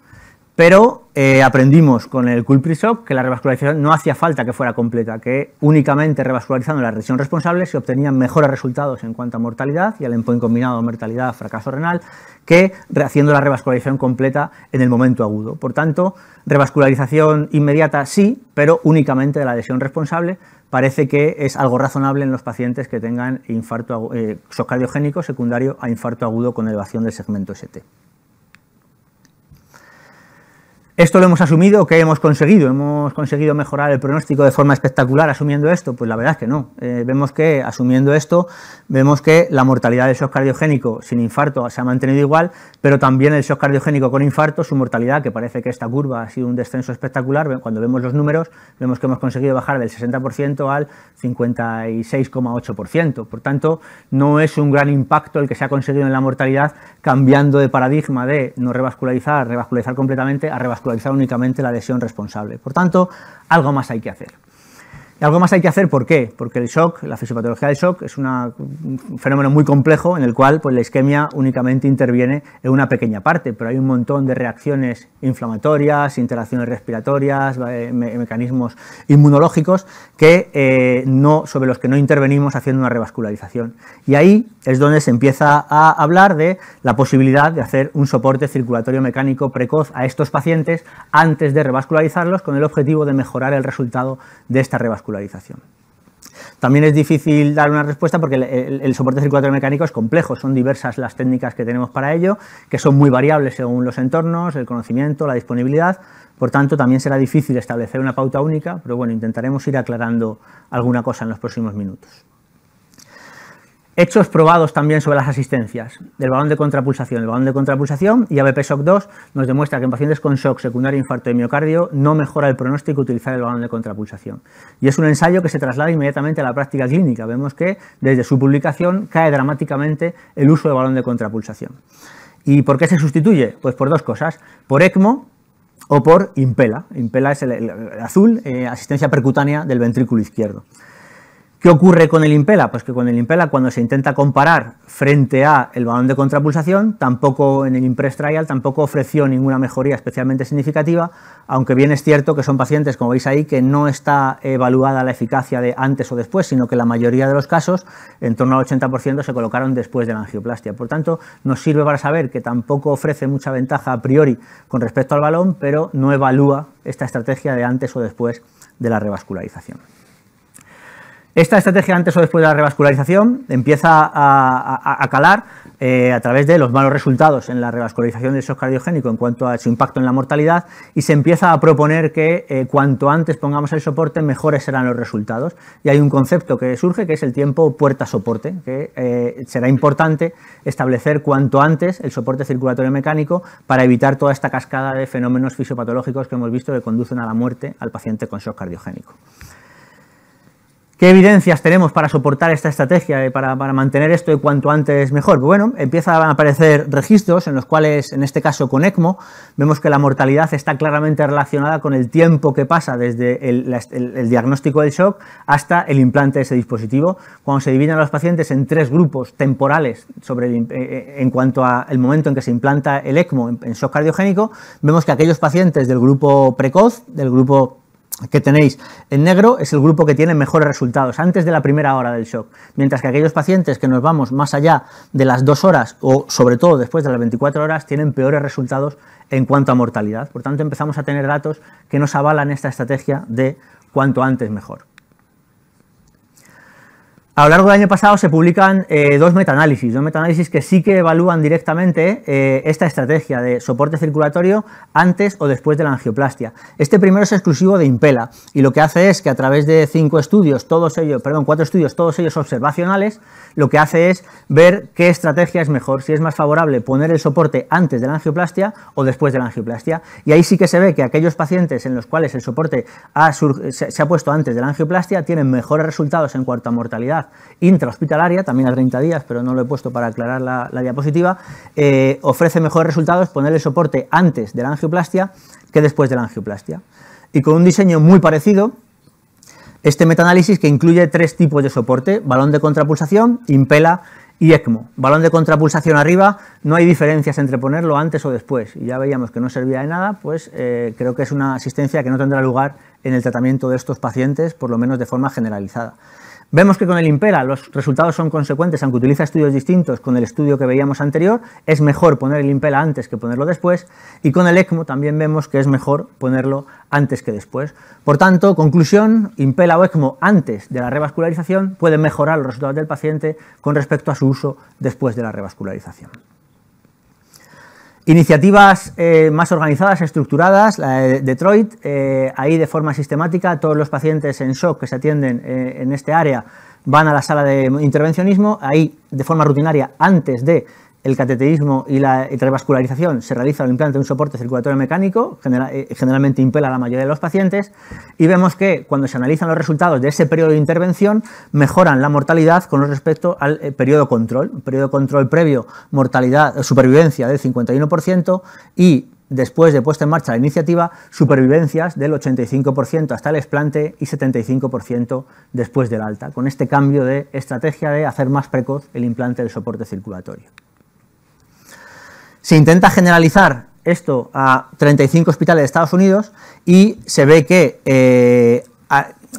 pero eh, aprendimos con el shock que la revascularización no hacía falta que fuera completa, que únicamente revascularizando la lesión responsable se obtenían mejores resultados en cuanto a mortalidad y al endpoint combinado mortalidad, fracaso renal, que haciendo la revascularización completa en el momento agudo. Por tanto, revascularización inmediata sí, pero únicamente de la lesión responsable parece que es algo razonable en los pacientes que tengan infarto, eh, secundario a infarto agudo con elevación del segmento ST. Esto lo hemos asumido, ¿qué hemos conseguido? ¿Hemos conseguido mejorar el pronóstico de forma espectacular asumiendo esto? Pues la verdad es que no. Eh, vemos que asumiendo esto, vemos que la mortalidad del shock cardiogénico sin infarto se ha mantenido igual, pero también el shock cardiogénico con infarto, su mortalidad, que parece que esta curva ha sido un descenso espectacular, cuando vemos los números, vemos que hemos conseguido bajar del 60% al 56,8%. Por tanto, no es un gran impacto el que se ha conseguido en la mortalidad cambiando de paradigma de no revascularizar, revascularizar completamente a revascularizar actualizar únicamente la lesión responsable. Por tanto, algo más hay que hacer algo más hay que hacer, ¿por qué? Porque el shock, la fisiopatología del shock, es un fenómeno muy complejo en el cual pues, la isquemia únicamente interviene en una pequeña parte, pero hay un montón de reacciones inflamatorias, interacciones respiratorias, eh, mecanismos inmunológicos que, eh, no, sobre los que no intervenimos haciendo una revascularización. Y ahí es donde se empieza a hablar de la posibilidad de hacer un soporte circulatorio mecánico precoz a estos pacientes antes de revascularizarlos con el objetivo de mejorar el resultado de esta revascularización también es difícil dar una respuesta porque el, el, soporte circulatorio mecánico es complejo, son diversas las técnicas que tenemos para ello, que son muy variables según los entornos, el conocimiento, la disponibilidad, por tanto también será difícil establecer una pauta única, pero bueno, intentaremos ir aclarando alguna cosa en los próximos minutos. Hechos probados también sobre las asistencias del balón de contrapulsación. El balón de contrapulsación y ABP SOC 2 nos demuestra que en pacientes con shock secundario infarto de miocardio no mejora el pronóstico utilizar el balón de contrapulsación. Y es un ensayo que se traslada inmediatamente a la práctica clínica. Vemos que desde su publicación cae dramáticamente el uso del balón de contrapulsación. ¿Y por qué se sustituye? Pues por dos cosas. Por ECMO, o por impela. Impela es el, azul, eh, asistencia percutánea del ventrículo izquierdo. ¿Qué ocurre con el Impela? Pues que con el Impela cuando se intenta comparar frente a el balón de contrapulsación, tampoco en el Impress Trial tampoco ofreció ninguna mejoría especialmente significativa, aunque bien es cierto que son pacientes, como veis ahí, que no está evaluada la eficacia de antes o después, sino que la mayoría de los casos, en torno al 80%, se colocaron después de la angioplastia. Por tanto, nos sirve para saber que tampoco ofrece mucha ventaja a priori con respecto al balón, pero no evalúa esta estrategia de antes o después de la revascularización. Esta estrategia antes o después de la revascularización empieza a, calar eh, a través de los malos resultados en la revascularización del shock cardiogénico en cuanto a su impacto en la mortalidad y se empieza a proponer que eh, cuanto antes pongamos el soporte mejores serán los resultados. Y hay un concepto que surge que es el tiempo puerta-soporte, que eh, será importante establecer cuanto antes el soporte circulatorio mecánico para evitar toda esta cascada de fenómenos fisiopatológicos que hemos visto que conducen a la muerte al paciente con shock cardiogénico. ¿Qué evidencias tenemos para soportar esta estrategia y para, mantener esto y cuanto antes mejor? Pues bueno, empiezan a aparecer registros en los cuales, en este caso con ECMO, vemos que la mortalidad está claramente relacionada con el tiempo que pasa desde el, diagnóstico del shock hasta el implante de ese dispositivo. Cuando se dividen a los pacientes en tres grupos temporales sobre eh, eh, en cuanto al momento en que se implanta el ECMO en shock cardiogénico, vemos que aquellos pacientes del grupo precoz, del grupo que tenéis en negro es el grupo que tiene mejores resultados antes de la primera hora del shock, mientras que aquellos pacientes que nos vamos más allá de las dos horas o sobre todo después de las 24 horas tienen peores resultados en cuanto a mortalidad. Por tanto, empezamos a tener datos que nos avalan esta estrategia de cuanto antes mejor. A lo largo del año pasado se publican eh, dos metaanálisis, dos metaanálisis que sí que evalúan directamente eh, esta estrategia de soporte circulatorio antes o después de la angioplastia. Este primero es exclusivo de Impela y lo que hace es que a través de cinco estudios, todos ellos, perdón, cuatro estudios, todos ellos observacionales, lo que hace es ver qué estrategia es mejor, si es más favorable poner el soporte antes de la angioplastia o después de la angioplastia. Y ahí sí que se ve que aquellos pacientes en los cuales el soporte se, ha puesto antes de la angioplastia tienen mejores resultados en cuanto a mortalidad intrahospitalaria, también a 30 días, pero no lo he puesto para aclarar la, diapositiva, eh, ofrece mejores resultados ponerle soporte antes de la angioplastia que después de la angioplastia. Y con un diseño muy parecido, este metaanálisis que incluye tres tipos de soporte, balón de contrapulsación, impela y ECMO. Balón de contrapulsación arriba, no hay diferencias entre ponerlo antes o después. Y ya veíamos que no servía de nada, pues eh, creo que es una asistencia que no tendrá lugar en el tratamiento de estos pacientes, por lo menos de forma generalizada. Vemos que con el Impela los resultados son consecuentes, aunque utiliza estudios distintos con el estudio que veíamos anterior, es mejor poner el Impela antes que ponerlo después, y con el ECMO también vemos que es mejor ponerlo antes que después. Por tanto, conclusión, Impela o ECMO antes de la revascularización puede mejorar los resultados del paciente con respecto a su uso después de la revascularización. Iniciativas eh, más organizadas, estructuradas, la de Detroit, eh, ahí de forma sistemática todos los pacientes en shock que se atienden eh, en este área van a la sala de intervencionismo, ahí de forma rutinaria antes de el cateterismo y la revascularización se realiza al implante de un soporte circulatorio mecánico, eh, generalmente impela a la mayoría de los pacientes, y vemos que cuando se analizan los resultados de ese periodo de intervención, mejoran la mortalidad con respecto al eh, periodo control. Periodo control previo, mortalidad, eh, supervivencia del 51% y después de puesta en marcha la iniciativa, supervivencias del 85% hasta el explante y 75% después del alta, con este cambio de estrategia de hacer más precoz el implante del soporte circulatorio. Se intenta generalizar esto a 35 hospitales de Estados Unidos y se ve que eh,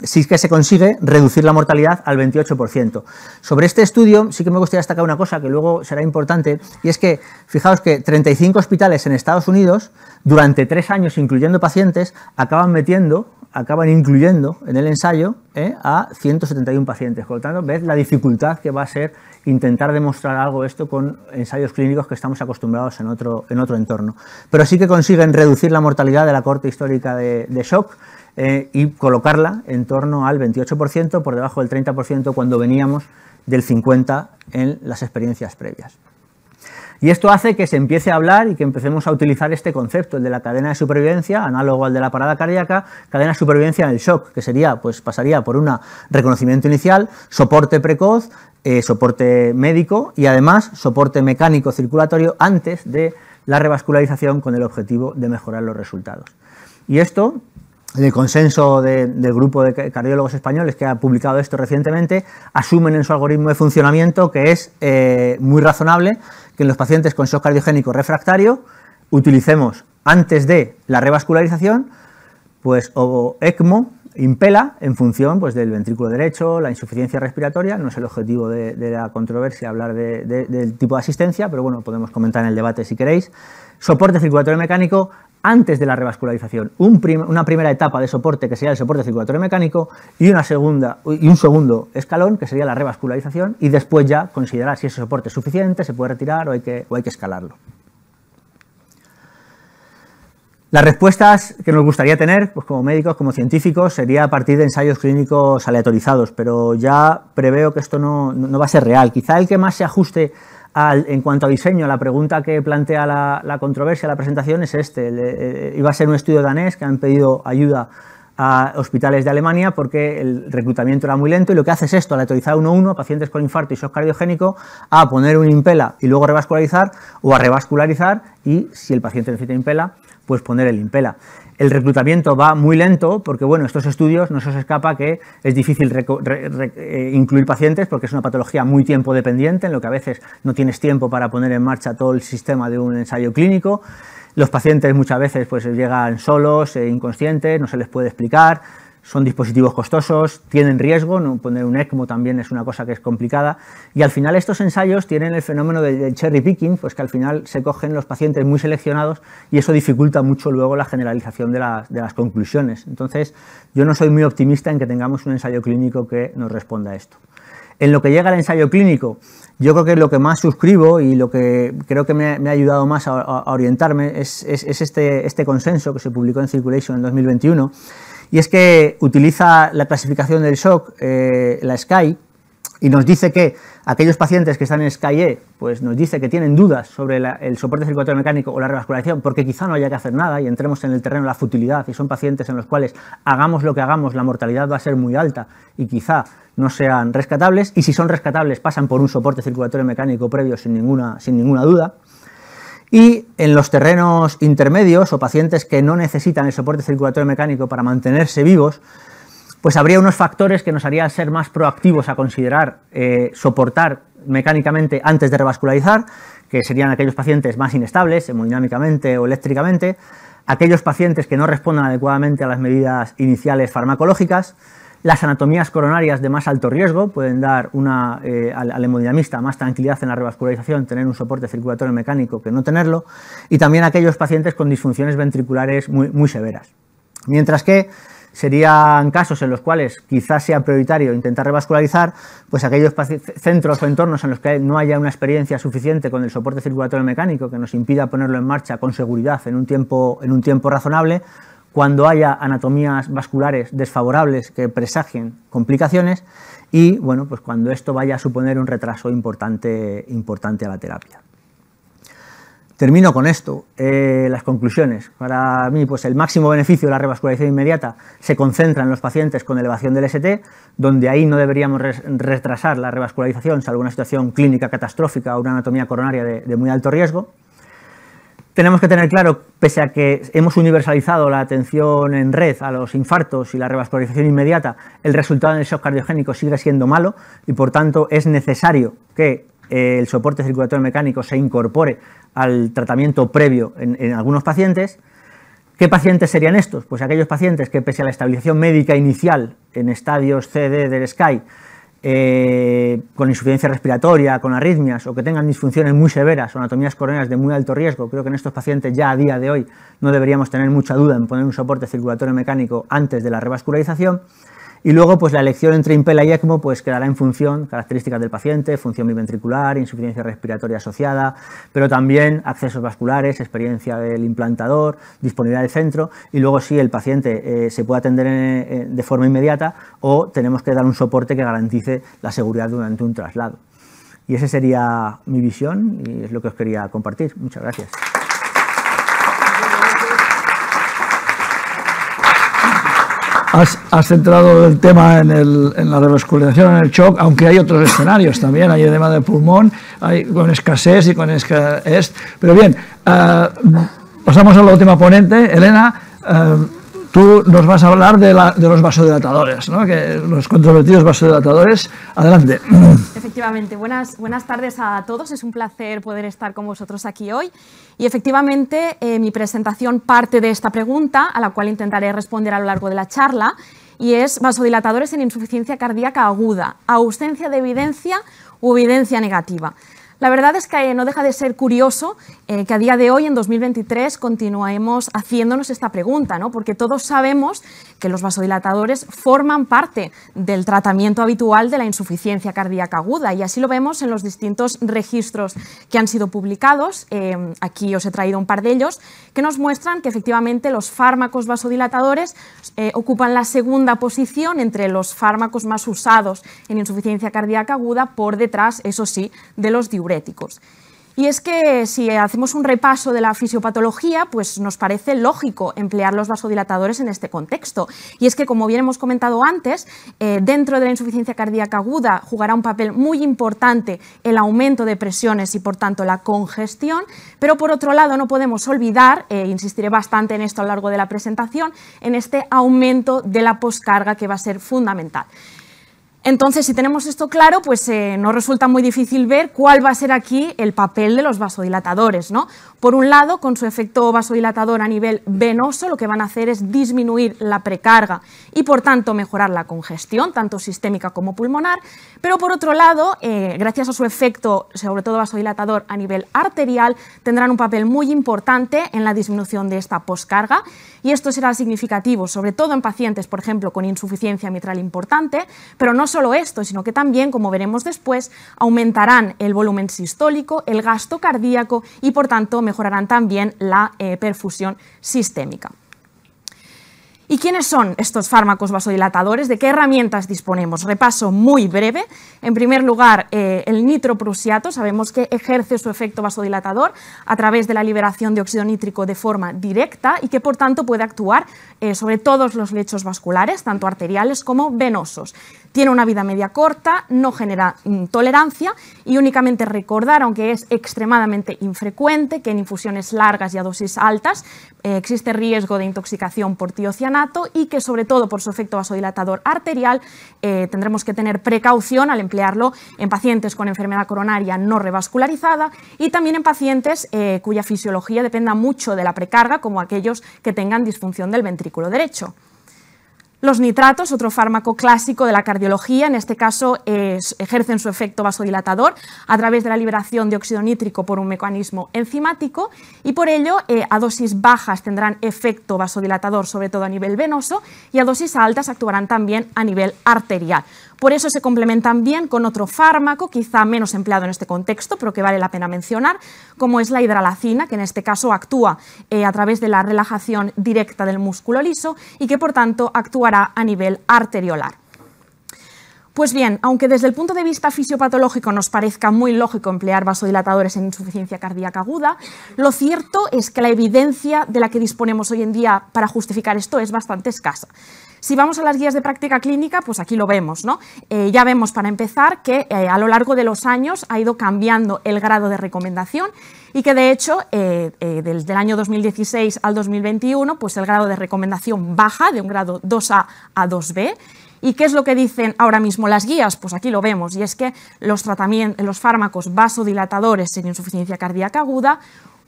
sí que se consigue reducir la mortalidad al 28%. Sobre este estudio sí que me gustaría destacar una cosa que luego será importante, y es que, fijaos que 35 hospitales en Estados Unidos, durante tres años, incluyendo pacientes, acaban metiendo, acaban incluyendo en el ensayo eh, a 171 pacientes. Por lo tanto, ves la dificultad que va a ser intentar demostrar algo esto con ensayos clínicos que estamos acostumbrados en otro, en otro entorno. Pero sí que consiguen reducir la mortalidad de la corte histórica de, shock eh, y colocarla en torno al 28%, por debajo del 30% cuando veníamos del 50% en las experiencias previas. Y esto hace que se empiece a hablar y que empecemos a utilizar este concepto, el de la cadena de supervivencia, análogo al de la parada cardíaca, cadena de supervivencia en el shock, que sería, pues pasaría por un reconocimiento inicial, soporte precoz, eh, soporte médico y además soporte mecánico circulatorio antes de la revascularización con el objetivo de mejorar los resultados. Y esto, en el consenso del grupo de cardiólogos españoles que ha publicado esto recientemente, asumen en su algoritmo de funcionamiento que es eh, muy razonable que en los pacientes con shock cardiogénico refractario utilicemos antes de la revascularización, pues o ECMO impela en función pues, del ventrículo derecho, la insuficiencia respiratoria, no es el objetivo de, la controversia hablar del tipo de asistencia, pero bueno, podemos comentar en el debate si queréis, soporte circulatorio mecánico, antes de la revascularización, una primera etapa de soporte que sería el soporte circulatorio mecánico y, una segunda, y un segundo escalón que sería la revascularización y después ya considerar si ese soporte es suficiente, se puede retirar o hay que, hay que escalarlo. Las respuestas que nos gustaría tener, pues como médicos, como científicos, sería a partir de ensayos clínicos aleatorizados, pero ya preveo que esto no, no va a ser real. Quizá el que más se ajuste en cuanto a diseño, la pregunta que plantea la, controversia, la presentación es este. Eh, iba a ser un estudio danés que han pedido ayuda a hospitales de Alemania porque el reclutamiento era muy lento y lo que hace es esto, aleatorizar 1-1 a pacientes con infarto y cardiogénico, a poner un impela y luego revascularizar o a revascularizar y si el paciente necesita impela, pues poner el impela el reclutamiento va muy lento porque, bueno, estos estudios no se os escapa que es difícil eh, incluir pacientes porque es una patología muy tiempo dependiente, en lo que a veces no tienes tiempo para poner en marcha todo el sistema de un ensayo clínico. Los pacientes muchas veces pues llegan solos, eh, inconscientes, no se les puede explicar son dispositivos costosos, tienen riesgo, ¿no? poner un ECMO también es una cosa que es complicada, y al final estos ensayos tienen el fenómeno del cherry picking, pues que al final se cogen los pacientes muy seleccionados y eso dificulta mucho luego la generalización de, las conclusiones. Entonces, yo no soy muy optimista en que tengamos un ensayo clínico que nos responda a esto. En lo que llega al ensayo clínico, yo creo que lo que más suscribo y lo que creo que me, ha ayudado más a, orientarme es, este, este consenso que se publicó en Circulation en 2021 y es que utiliza la clasificación del shock, eh, la SKY, y nos dice que aquellos pacientes que están en SKYE, pues nos dice que tienen dudas sobre el soporte circulatorio mecánico o la revascularización, porque quizá no haya que hacer nada y entremos en el terreno de la futilidad, y son pacientes en los cuales hagamos lo que hagamos, la mortalidad va a ser muy alta y quizá no sean rescatables, y si son rescatables pasan por un soporte circulatorio mecánico previo sin ninguna, sin ninguna duda. Y en los terrenos intermedios o pacientes que no necesitan el soporte circulatorio mecánico para mantenerse vivos, pues habría unos factores que nos harían ser más proactivos a considerar eh, soportar mecánicamente antes de revascularizar, que serían aquellos pacientes más inestables hemodinámicamente o eléctricamente, aquellos pacientes que no respondan adecuadamente a las medidas iniciales farmacológicas, las anatomías coronarias de más alto riesgo pueden dar una, eh, al, hemodinamista más tranquilidad en la revascularización, tener un soporte circulatorio mecánico que no tenerlo, y también aquellos pacientes con disfunciones ventriculares muy, severas. Mientras que serían casos en los cuales quizás sea prioritario intentar revascularizar, pues aquellos centros o entornos en los que no haya una experiencia suficiente con el soporte circulatorio mecánico que nos impida ponerlo en marcha con seguridad en un tiempo razonable, cuando haya anatomías vasculares desfavorables que presagien complicaciones y bueno, pues cuando esto vaya a suponer un retraso importante, a la terapia. Termino con esto, eh, las conclusiones. Para mí, pues el máximo beneficio de la revascularización inmediata se concentra en los pacientes con elevación del ST, donde ahí no deberíamos retrasar la revascularización, salvo una situación clínica catastrófica o una anatomía coronaria de muy alto riesgo tenemos que tener claro, pese a que hemos universalizado la atención en red a los infartos y la revascularización inmediata, el resultado en el shock cardiogénico sigue siendo malo y por tanto es necesario que eh, el soporte circulatorio mecánico se incorpore al tratamiento previo en, algunos pacientes. ¿Qué pacientes serían estos? Pues aquellos pacientes que pese a la estabilización médica inicial en estadios CD del sky. Eh, con insuficiencia respiratoria, con arritmias o que tengan disfunciones muy severas o anatomías coronarias de muy alto riesgo, creo que en estos pacientes ya a día de hoy no deberíamos tener mucha duda en poner un soporte circulatorio mecánico antes de la revascularización. Y luego, pues la elección entre Impela y ECMO pues, quedará en función, características del paciente, función biventricular, insuficiencia respiratoria asociada, pero también accesos vasculares, experiencia del implantador, disponibilidad del centro, y luego si el paciente eh, se puede atender eh, de forma inmediata o tenemos que dar un soporte que garantice la seguridad durante un traslado. Y esa sería mi visión y es lo que os quería compartir. Muchas gracias. has, centrado el tema en, la revascularización, en el shock, aunque hay otros escenarios también, hay edema de pulmón, hay con escasez y con escasez. Pero bien, eh, pasamos a la última ponente, Elena. Eh, tú nos vas a hablar de, los vasodilatadores, ¿no? que los controvertidos vasodilatadores. Adelante. Efectivamente, buenas, tardes a todos. Es un placer poder estar con vosotros aquí hoy. Y efectivamente, eh, mi presentación parte de esta pregunta, a la cual intentaré responder a lo largo de la charla, y es vasodilatadores en insuficiencia cardíaca aguda, ausencia de evidencia o evidencia negativa. La verdad es que eh, no deja de ser curioso eh, que a día de hoy, en 2023, continuemos haciéndonos esta pregunta, ¿no? porque todos sabemos que los vasodilatadores forman parte del tratamiento habitual de la insuficiencia cardíaca aguda y así lo vemos en los distintos registros que han sido publicados. Eh, aquí os he traído un par de ellos que nos muestran que efectivamente los fármacos vasodilatadores ocupan la segunda posición entre los fármacos más usados en insuficiencia cardíaca aguda, por detrás, eso sí, de los diuréticos y es que si hacemos un repaso de la fisiopatología, pues nos parece lógico emplear los vasodilatadores en este contexto. Y es que, como bien hemos comentado antes, eh, dentro de la insuficiencia cardíaca aguda jugará un papel muy importante el aumento de presiones y, por tanto, la congestión. Pero, por otro lado, no podemos olvidar, e insistiré bastante en esto a lo largo de la presentación, en este aumento de la poscarga que va a ser fundamental. Entonces, si tenemos esto claro, pues no eh, nos resulta muy difícil ver cuál va a ser aquí el papel de los vasodilatadores. Por un lado, con su efecto vasodilatador a nivel venoso, lo que van a hacer es disminuir la precarga y, por tanto, mejorar la congestión, tanto sistémica como pulmonar, pero por otro lado, eh, gracias a su efecto, sobre todo vasodilatador a nivel arterial, tendrán un papel muy importante en la disminución de esta poscarga y esto será significativo, sobre todo en pacientes, por ejemplo, con insuficiencia mitral importante, pero no solo esto, sino que también, como veremos después, aumentarán el volumen sistólico, el gasto cardíaco y, por tanto, mejorarán también la eh, perfusión sistémica. ¿Y quiénes son estos fármacos vasodilatadores? ¿De qué herramientas disponemos? Repaso muy breve. En primer lugar, eh, el nitroprusiato. Sabemos que ejerce su efecto vasodilatador a través de la liberación de óxido nítrico de forma directa y que, por tanto, puede actuar eh, sobre todos los lechos vasculares, tanto arteriales como venosos. Tiene una vida media corta, no genera intolerancia tolerancia y únicamente recordar, aunque es extremadamente infrecuente, que en infusiones largas y a dosis altas eh, existe riesgo de intoxicación por tiocianato y que sobre todo por su efecto vasodilatador arterial eh, tendremos que tener precaución al emplearlo en pacientes con enfermedad coronaria no revascularizada y también en pacientes cuya fisiología dependa mucho de la precarga, como aquellos que tengan disfunción del ventrículo derecho. Los nitratos, otro fármaco clásico de la cardiología, en este caso ejercen su efecto vasodilatador a través de la liberación de óxido nítrico por un mecanismo enzimático y por ello eh, a dosis bajas tendrán efecto vasodilatador sobre todo a nivel venoso y a dosis altas actuarán también a nivel arterial. Por eso se complementan bien con otro fármaco, quizá menos empleado en este contexto, pero que vale la pena mencionar, como es la hidralacina, que en este caso actúa eh, a través de la relajación directa del músculo liso y que por tanto actuará a nivel arteriolar. Pues bien, aunque desde el punto de vista fisiopatológico nos parezca muy lógico emplear vasodilatadores en insuficiencia cardíaca aguda, lo cierto es que la evidencia de la que disponemos hoy en día para justificar esto es bastante escasa. Si vamos a las guías de práctica clínica, pues aquí lo vemos, ¿no? Eh, ya vemos para empezar que eh, a lo largo de los años ha ido cambiando el grado de recomendación y que de hecho eh, desde el año 2016 al 2021, pues el grado de recomendación baja de un grado 2A a 2B. ¿Y qué es lo que dicen ahora mismo las guías? Pues aquí lo vemos, y es que los, tratamientos, los fármacos vasodilatadores en insuficiencia cardíaca aguda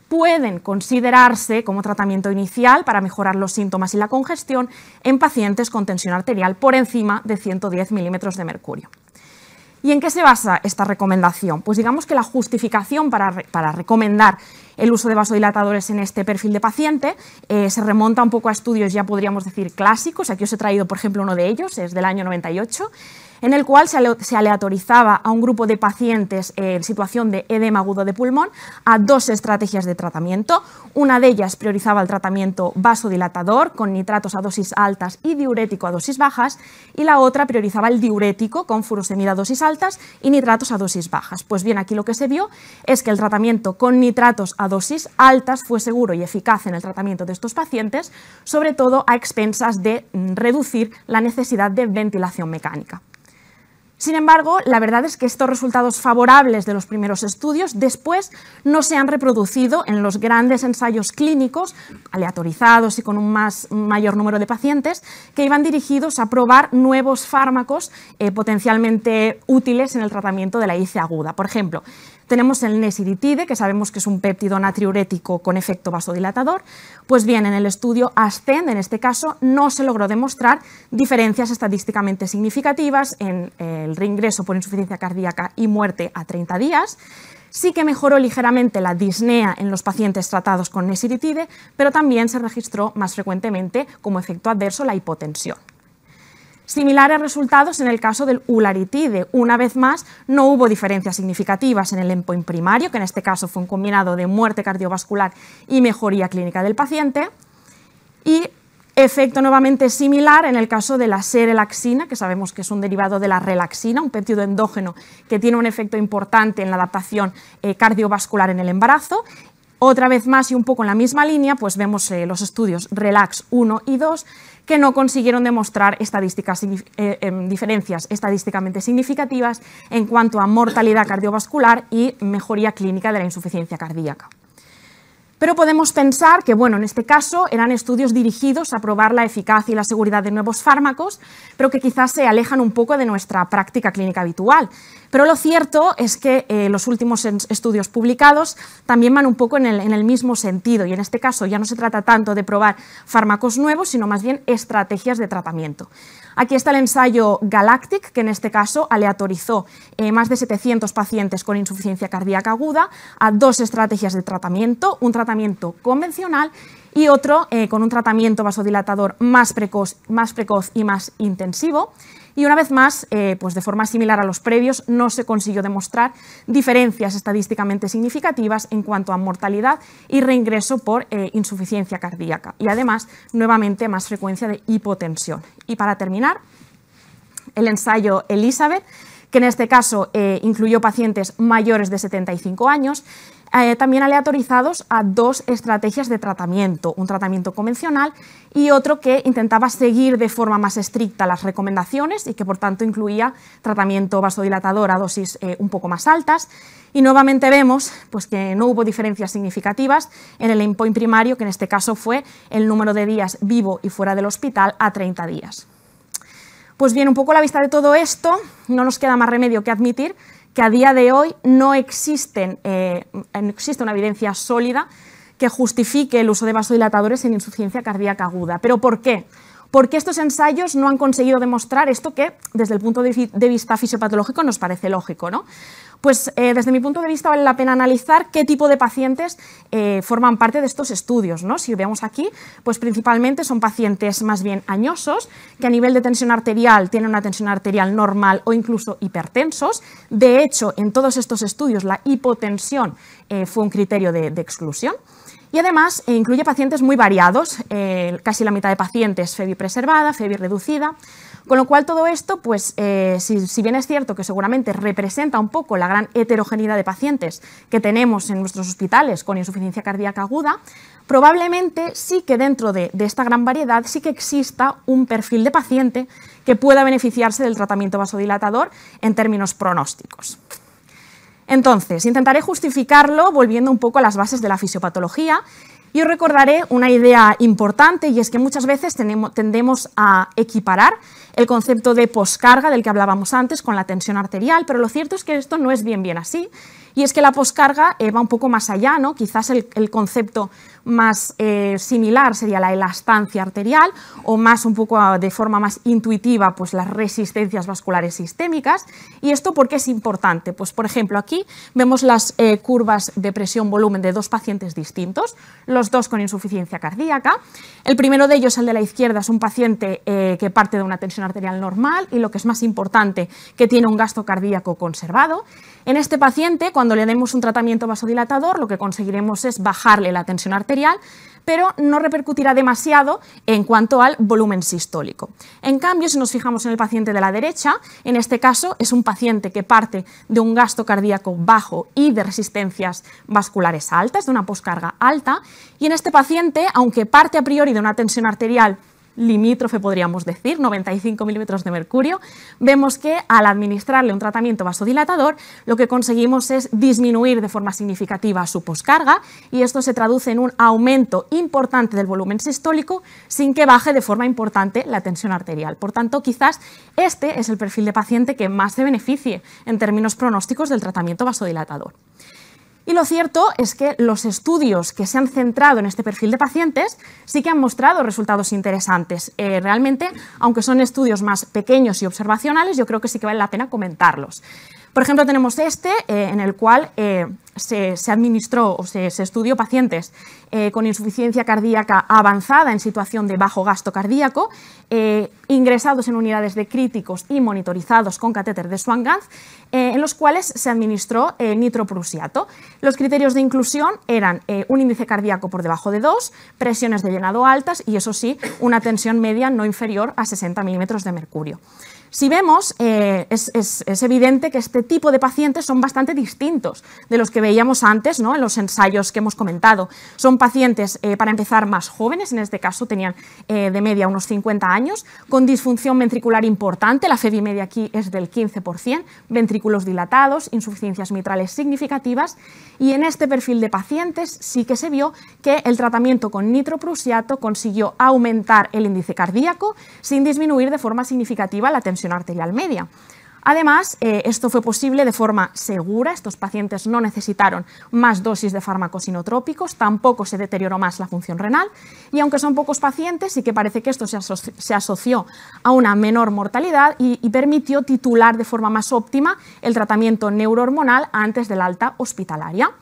pueden considerarse como tratamiento inicial para mejorar los síntomas y la congestión en pacientes con tensión arterial por encima de 110 milímetros de mercurio. ¿Y en qué se basa esta recomendación? Pues digamos que la justificación para, recomendar el uso de vasodilatadores en este perfil de paciente eh, se remonta un poco a estudios ya podríamos decir clásicos, aquí os he traído por ejemplo uno de ellos, es del año 98, en el cual se aleatorizaba a un grupo de pacientes en situación de edema agudo de pulmón a dos estrategias de tratamiento. Una de ellas priorizaba el tratamiento vasodilatador con nitratos a dosis altas y diurético a dosis bajas y la otra priorizaba el diurético con furosemida a dosis altas y nitratos a dosis bajas. Pues bien, aquí lo que se vio es que el tratamiento con nitratos a dosis altas fue seguro y eficaz en el tratamiento de estos pacientes, sobre todo a expensas de mm, reducir la necesidad de ventilación mecánica. Sin embargo, la verdad es que estos resultados favorables de los primeros estudios después no se han reproducido en los grandes ensayos clínicos, aleatorizados y con un más, mayor número de pacientes, que iban dirigidos a probar nuevos fármacos eh, potencialmente útiles en el tratamiento de la ICE aguda. Por ejemplo, tenemos el nesiritide, que sabemos que es un péptido natriurético con efecto vasodilatador. Pues bien, en el estudio ASCEND, en este caso, no se logró demostrar diferencias estadísticamente significativas en eh, el reingreso por insuficiencia cardíaca y muerte a 30 días. Sí que mejoró ligeramente la disnea en los pacientes tratados con nesiritide, pero también se registró más frecuentemente como efecto adverso la hipotensión. Similares resultados en el caso del ularitide. Una vez más, no hubo diferencias significativas en el endpoint primario, que en este caso fue un combinado de muerte cardiovascular y mejoría clínica del paciente. Y efecto nuevamente similar en el caso de la serelaxina, que sabemos que es un derivado de la relaxina, un péptido endógeno que tiene un efecto importante en la adaptación eh, cardiovascular en el embarazo. Otra vez más y un poco en la misma línea, pues vemos eh, los estudios RELAX 1 y 2, que no consiguieron demostrar estadísticas, eh, em, diferencias estadísticamente significativas en cuanto a mortalidad cardiovascular y mejoría clínica de la insuficiencia cardíaca. Pero podemos pensar que, bueno, en este caso eran estudios dirigidos a probar la eficacia y la seguridad de nuevos fármacos, pero que quizás se alejan un poco de nuestra práctica clínica habitual. Pero lo cierto es que eh, los últimos estudios publicados también van un poco en el, mismo sentido y en este caso ya no se trata tanto de probar fármacos nuevos, sino más bien estrategias de tratamiento. Aquí está el ensayo Galactic, que en este caso aleatorizó eh, más de 700 pacientes con insuficiencia cardíaca aguda a dos estrategias de tratamiento, un tratamiento convencional y otro eh, con un tratamiento vasodilatador más precoz y más intensivo. Y una vez más, eh, pues de forma similar a los previos, no se consiguió demostrar diferencias estadísticamente significativas en cuanto a mortalidad y reingreso por eh, insuficiencia cardíaca. Y además, nuevamente, más frecuencia de hipotensión. Y para terminar, el ensayo Elizabeth que en este caso eh, incluyó pacientes mayores de 75 años eh, también aleatorizados a dos estrategias de tratamiento, un tratamiento convencional y otro que intentaba seguir de forma más estricta las recomendaciones y que por tanto incluía tratamiento vasodilatador a dosis eh, un poco más altas. Y nuevamente vemos pues, que no hubo diferencias significativas en el endpoint primario, que en este caso fue el número de días vivo y fuera del hospital a 30 días. Pues bien, un poco a la vista de todo esto, no nos queda más remedio que admitir que a día de hoy no, existen, eh, no existe una evidencia sólida que justifique el uso de vasodilatadores en insuficiencia cardíaca aguda. ¿Pero por qué? Porque estos ensayos no han conseguido demostrar esto que, desde el punto de vista fisiopatológico, nos parece lógico. ¿no? Pues eh, desde mi punto de vista vale la pena analizar qué tipo de pacientes eh, forman parte de estos estudios. ¿no? Si vemos aquí, pues principalmente son pacientes más bien añosos, que a nivel de tensión arterial tienen una tensión arterial normal o incluso hipertensos. De hecho, en todos estos estudios la hipotensión eh, fue un criterio de, exclusión. Y además incluye pacientes muy variados, casi la mitad de pacientes FEBI preservada, FEBI reducida, con lo cual todo esto, pues eh, si, bien es cierto que seguramente representa un poco la gran heterogeneidad de pacientes que tenemos en nuestros hospitales con insuficiencia cardíaca aguda, probablemente sí que dentro de esta gran variedad sí que exista un perfil de paciente que pueda beneficiarse del tratamiento vasodilatador en términos pronósticos. Entonces, intentaré justificarlo volviendo un poco a las bases de la fisiopatología y recordaré una idea importante y es que muchas veces tendemos a equiparar el concepto de poscarga del que hablábamos antes con la tensión arterial, pero lo cierto es que esto no es bien bien así y es que la poscarga eh, va un poco más allá, ¿no? quizás el concepto más eh, similar sería la elastancia arterial o más un poco ah, de forma más intuitiva pues las resistencias vasculares sistémicas y esto porque es importante pues por ejemplo aquí vemos las eh, curvas de presión volumen de dos pacientes distintos los dos con insuficiencia cardíaca el primero de ellos el de la izquierda es un paciente eh, que parte de una tensión arterial normal y lo que es más importante que tiene un gasto cardíaco conservado en este paciente cuando le demos un tratamiento vasodilatador lo que conseguiremos es bajarle la tensión arterial pero no repercutirá demasiado en cuanto al volumen sistólico. En cambio, si nos fijamos en el paciente de la derecha, en este caso es un paciente que parte de un gasto cardíaco bajo y de resistencias vasculares altas, de una poscarga alta, y en este paciente, aunque parte a priori de una tensión arterial limítrofe, podríamos decir, 95 milímetros de mercurio, vemos que al administrarle un tratamiento vasodilatador, lo que conseguimos es disminuir de forma significativa su poscarga y esto se traduce en un aumento importante del volumen sistólico sin que baje de forma importante la tensión arterial. Por tanto, quizás este es el perfil de paciente que más se beneficie en términos pronósticos del tratamiento vasodilatador. Y lo cierto es que los estudios que se han centrado en este perfil de pacientes sí que han mostrado resultados interesantes. Eh, realmente, aunque son estudios más pequeños y observacionales, yo creo que sí que vale la pena comentarlos. Por ejemplo, tenemos este eh, en el cual eh, se, se, administró o se, estudió pacientes eh, con insuficiencia cardíaca avanzada en situación de bajo gasto cardíaco, ingresados en unidades de críticos y monitorizados con catéter de Swan-Ganz, en los cuales se administró nitroprusiato. Los criterios de inclusión eran un índice cardíaco por debajo de 2, presiones de llenado altas y, eso sí, una tensión media no inferior a 60 milímetros de mercurio. Si vemos, eh, es, es, evidente que este tipo de pacientes son bastante distintos de los que veíamos antes ¿no? en los ensayos que hemos comentado. Son pacientes, eh, para empezar, más jóvenes, en este caso tenían eh, de media unos 50 años, con disfunción ventricular importante, la FEBI media aquí es del 15%, ventrículos dilatados, insuficiencias mitrales significativas, y en este perfil de pacientes sí que se vio que el tratamiento con nitroprusiato consiguió aumentar el índice cardíaco sin disminuir de forma significativa la tensión arterial media. Además, eh, esto fue posible de forma segura, estos pacientes no necesitaron más dosis de fármacos sinotrópicos, tampoco se deterioró más la función renal y aunque son pocos pacientes, sí que parece que esto se, asoció a una menor mortalidad y, permitió titular de forma más óptima el tratamiento neurohormonal antes la alta hospitalaria.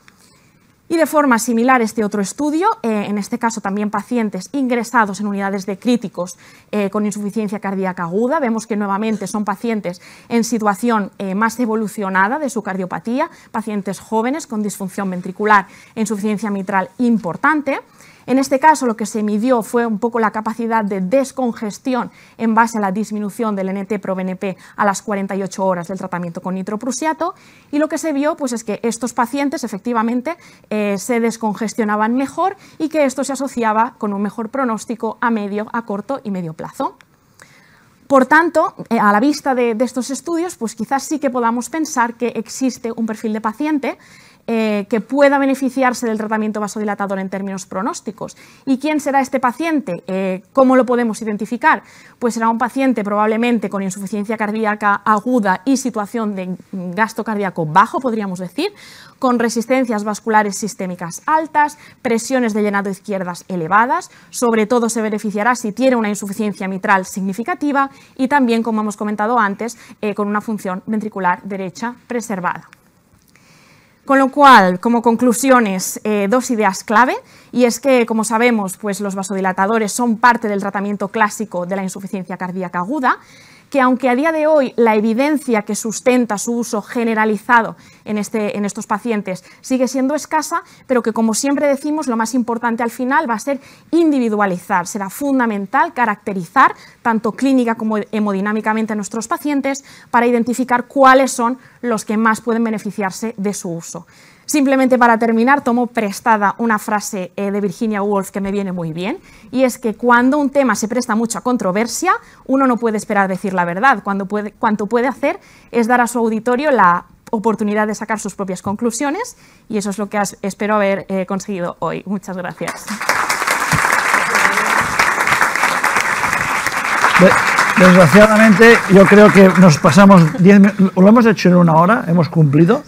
Y de forma similar este otro estudio, eh, en este caso también pacientes ingresados en unidades de críticos eh, con insuficiencia cardíaca aguda, vemos que nuevamente son pacientes en situación eh, más evolucionada de su cardiopatía, pacientes jóvenes con disfunción ventricular e insuficiencia mitral importante. En este caso, lo que se midió fue un poco la capacidad de descongestión en base a la disminución del NT-proBNP a las 48 horas del tratamiento con nitroprusiato y lo que se vio pues, es que estos pacientes efectivamente eh, se descongestionaban mejor y que esto se asociaba con un mejor pronóstico a medio, a corto y medio plazo. Por tanto, eh, a la vista de, estos estudios, pues quizás sí que podamos pensar que existe un perfil de paciente eh, que pueda beneficiarse del tratamiento vasodilatador en términos pronósticos. ¿Y quién será este paciente? Eh, ¿Cómo lo podemos identificar? Pues será un paciente probablemente con insuficiencia cardíaca aguda y situación de gasto cardíaco bajo, podríamos decir, con resistencias vasculares sistémicas altas, presiones de llenado izquierdas elevadas, sobre todo se beneficiará si tiene una insuficiencia mitral significativa y también, como hemos comentado antes, eh, con una función ventricular derecha preservada. Con lo cual, como conclusiones, eh, dos ideas clave, y es que, como sabemos, pues los vasodilatadores son parte del tratamiento clásico de la insuficiencia cardíaca aguda, que aunque a día de hoy la evidencia que sustenta su uso generalizado este, en, estos pacientes sigue siendo escasa, pero que como siempre decimos, lo más importante al final va a ser individualizar. Será fundamental caracterizar tanto clínica como hemodinámicamente a nuestros pacientes para identificar cuáles son los que más pueden beneficiarse de su uso. Simplemente para terminar, tomo prestada una frase eh, de Virginia Woolf que me viene muy bien, y es que cuando un tema se presta mucho a controversia, uno no puede esperar decir la verdad. Cuando puede, cuanto puede hacer es dar a su auditorio la oportunidad de sacar sus propias conclusiones, y eso es lo que espero haber eh, conseguido hoy. Muchas gracias. Desgraciadamente, yo creo que nos pasamos 10 Lo hemos hecho en una hora, hemos cumplido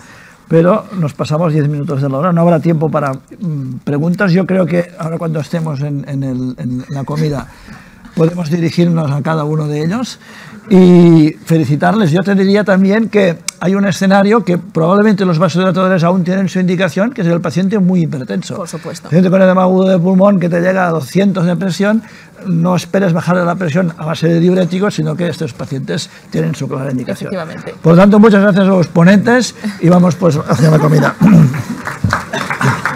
pero nos pasamos 10 minutos de la hora. No habrá tiempo para mm, preguntas. Yo creo que ahora cuando estemos en, en la comida podemos dirigirnos a cada uno de ellos y felicitarles. Yo te diría también que hay un escenario que probablemente los vasodilatadores aún tienen su indicación, que es el paciente muy hipertenso. Por supuesto. El paciente con edema agudo de pulmón que te llega a 200 de presión, no esperes bajar la presión a base de diuréticos, sino que estos pacientes tienen su clara indicación. Por tanto, muchas gracias a los ponentes y vamos pues hacia la comida.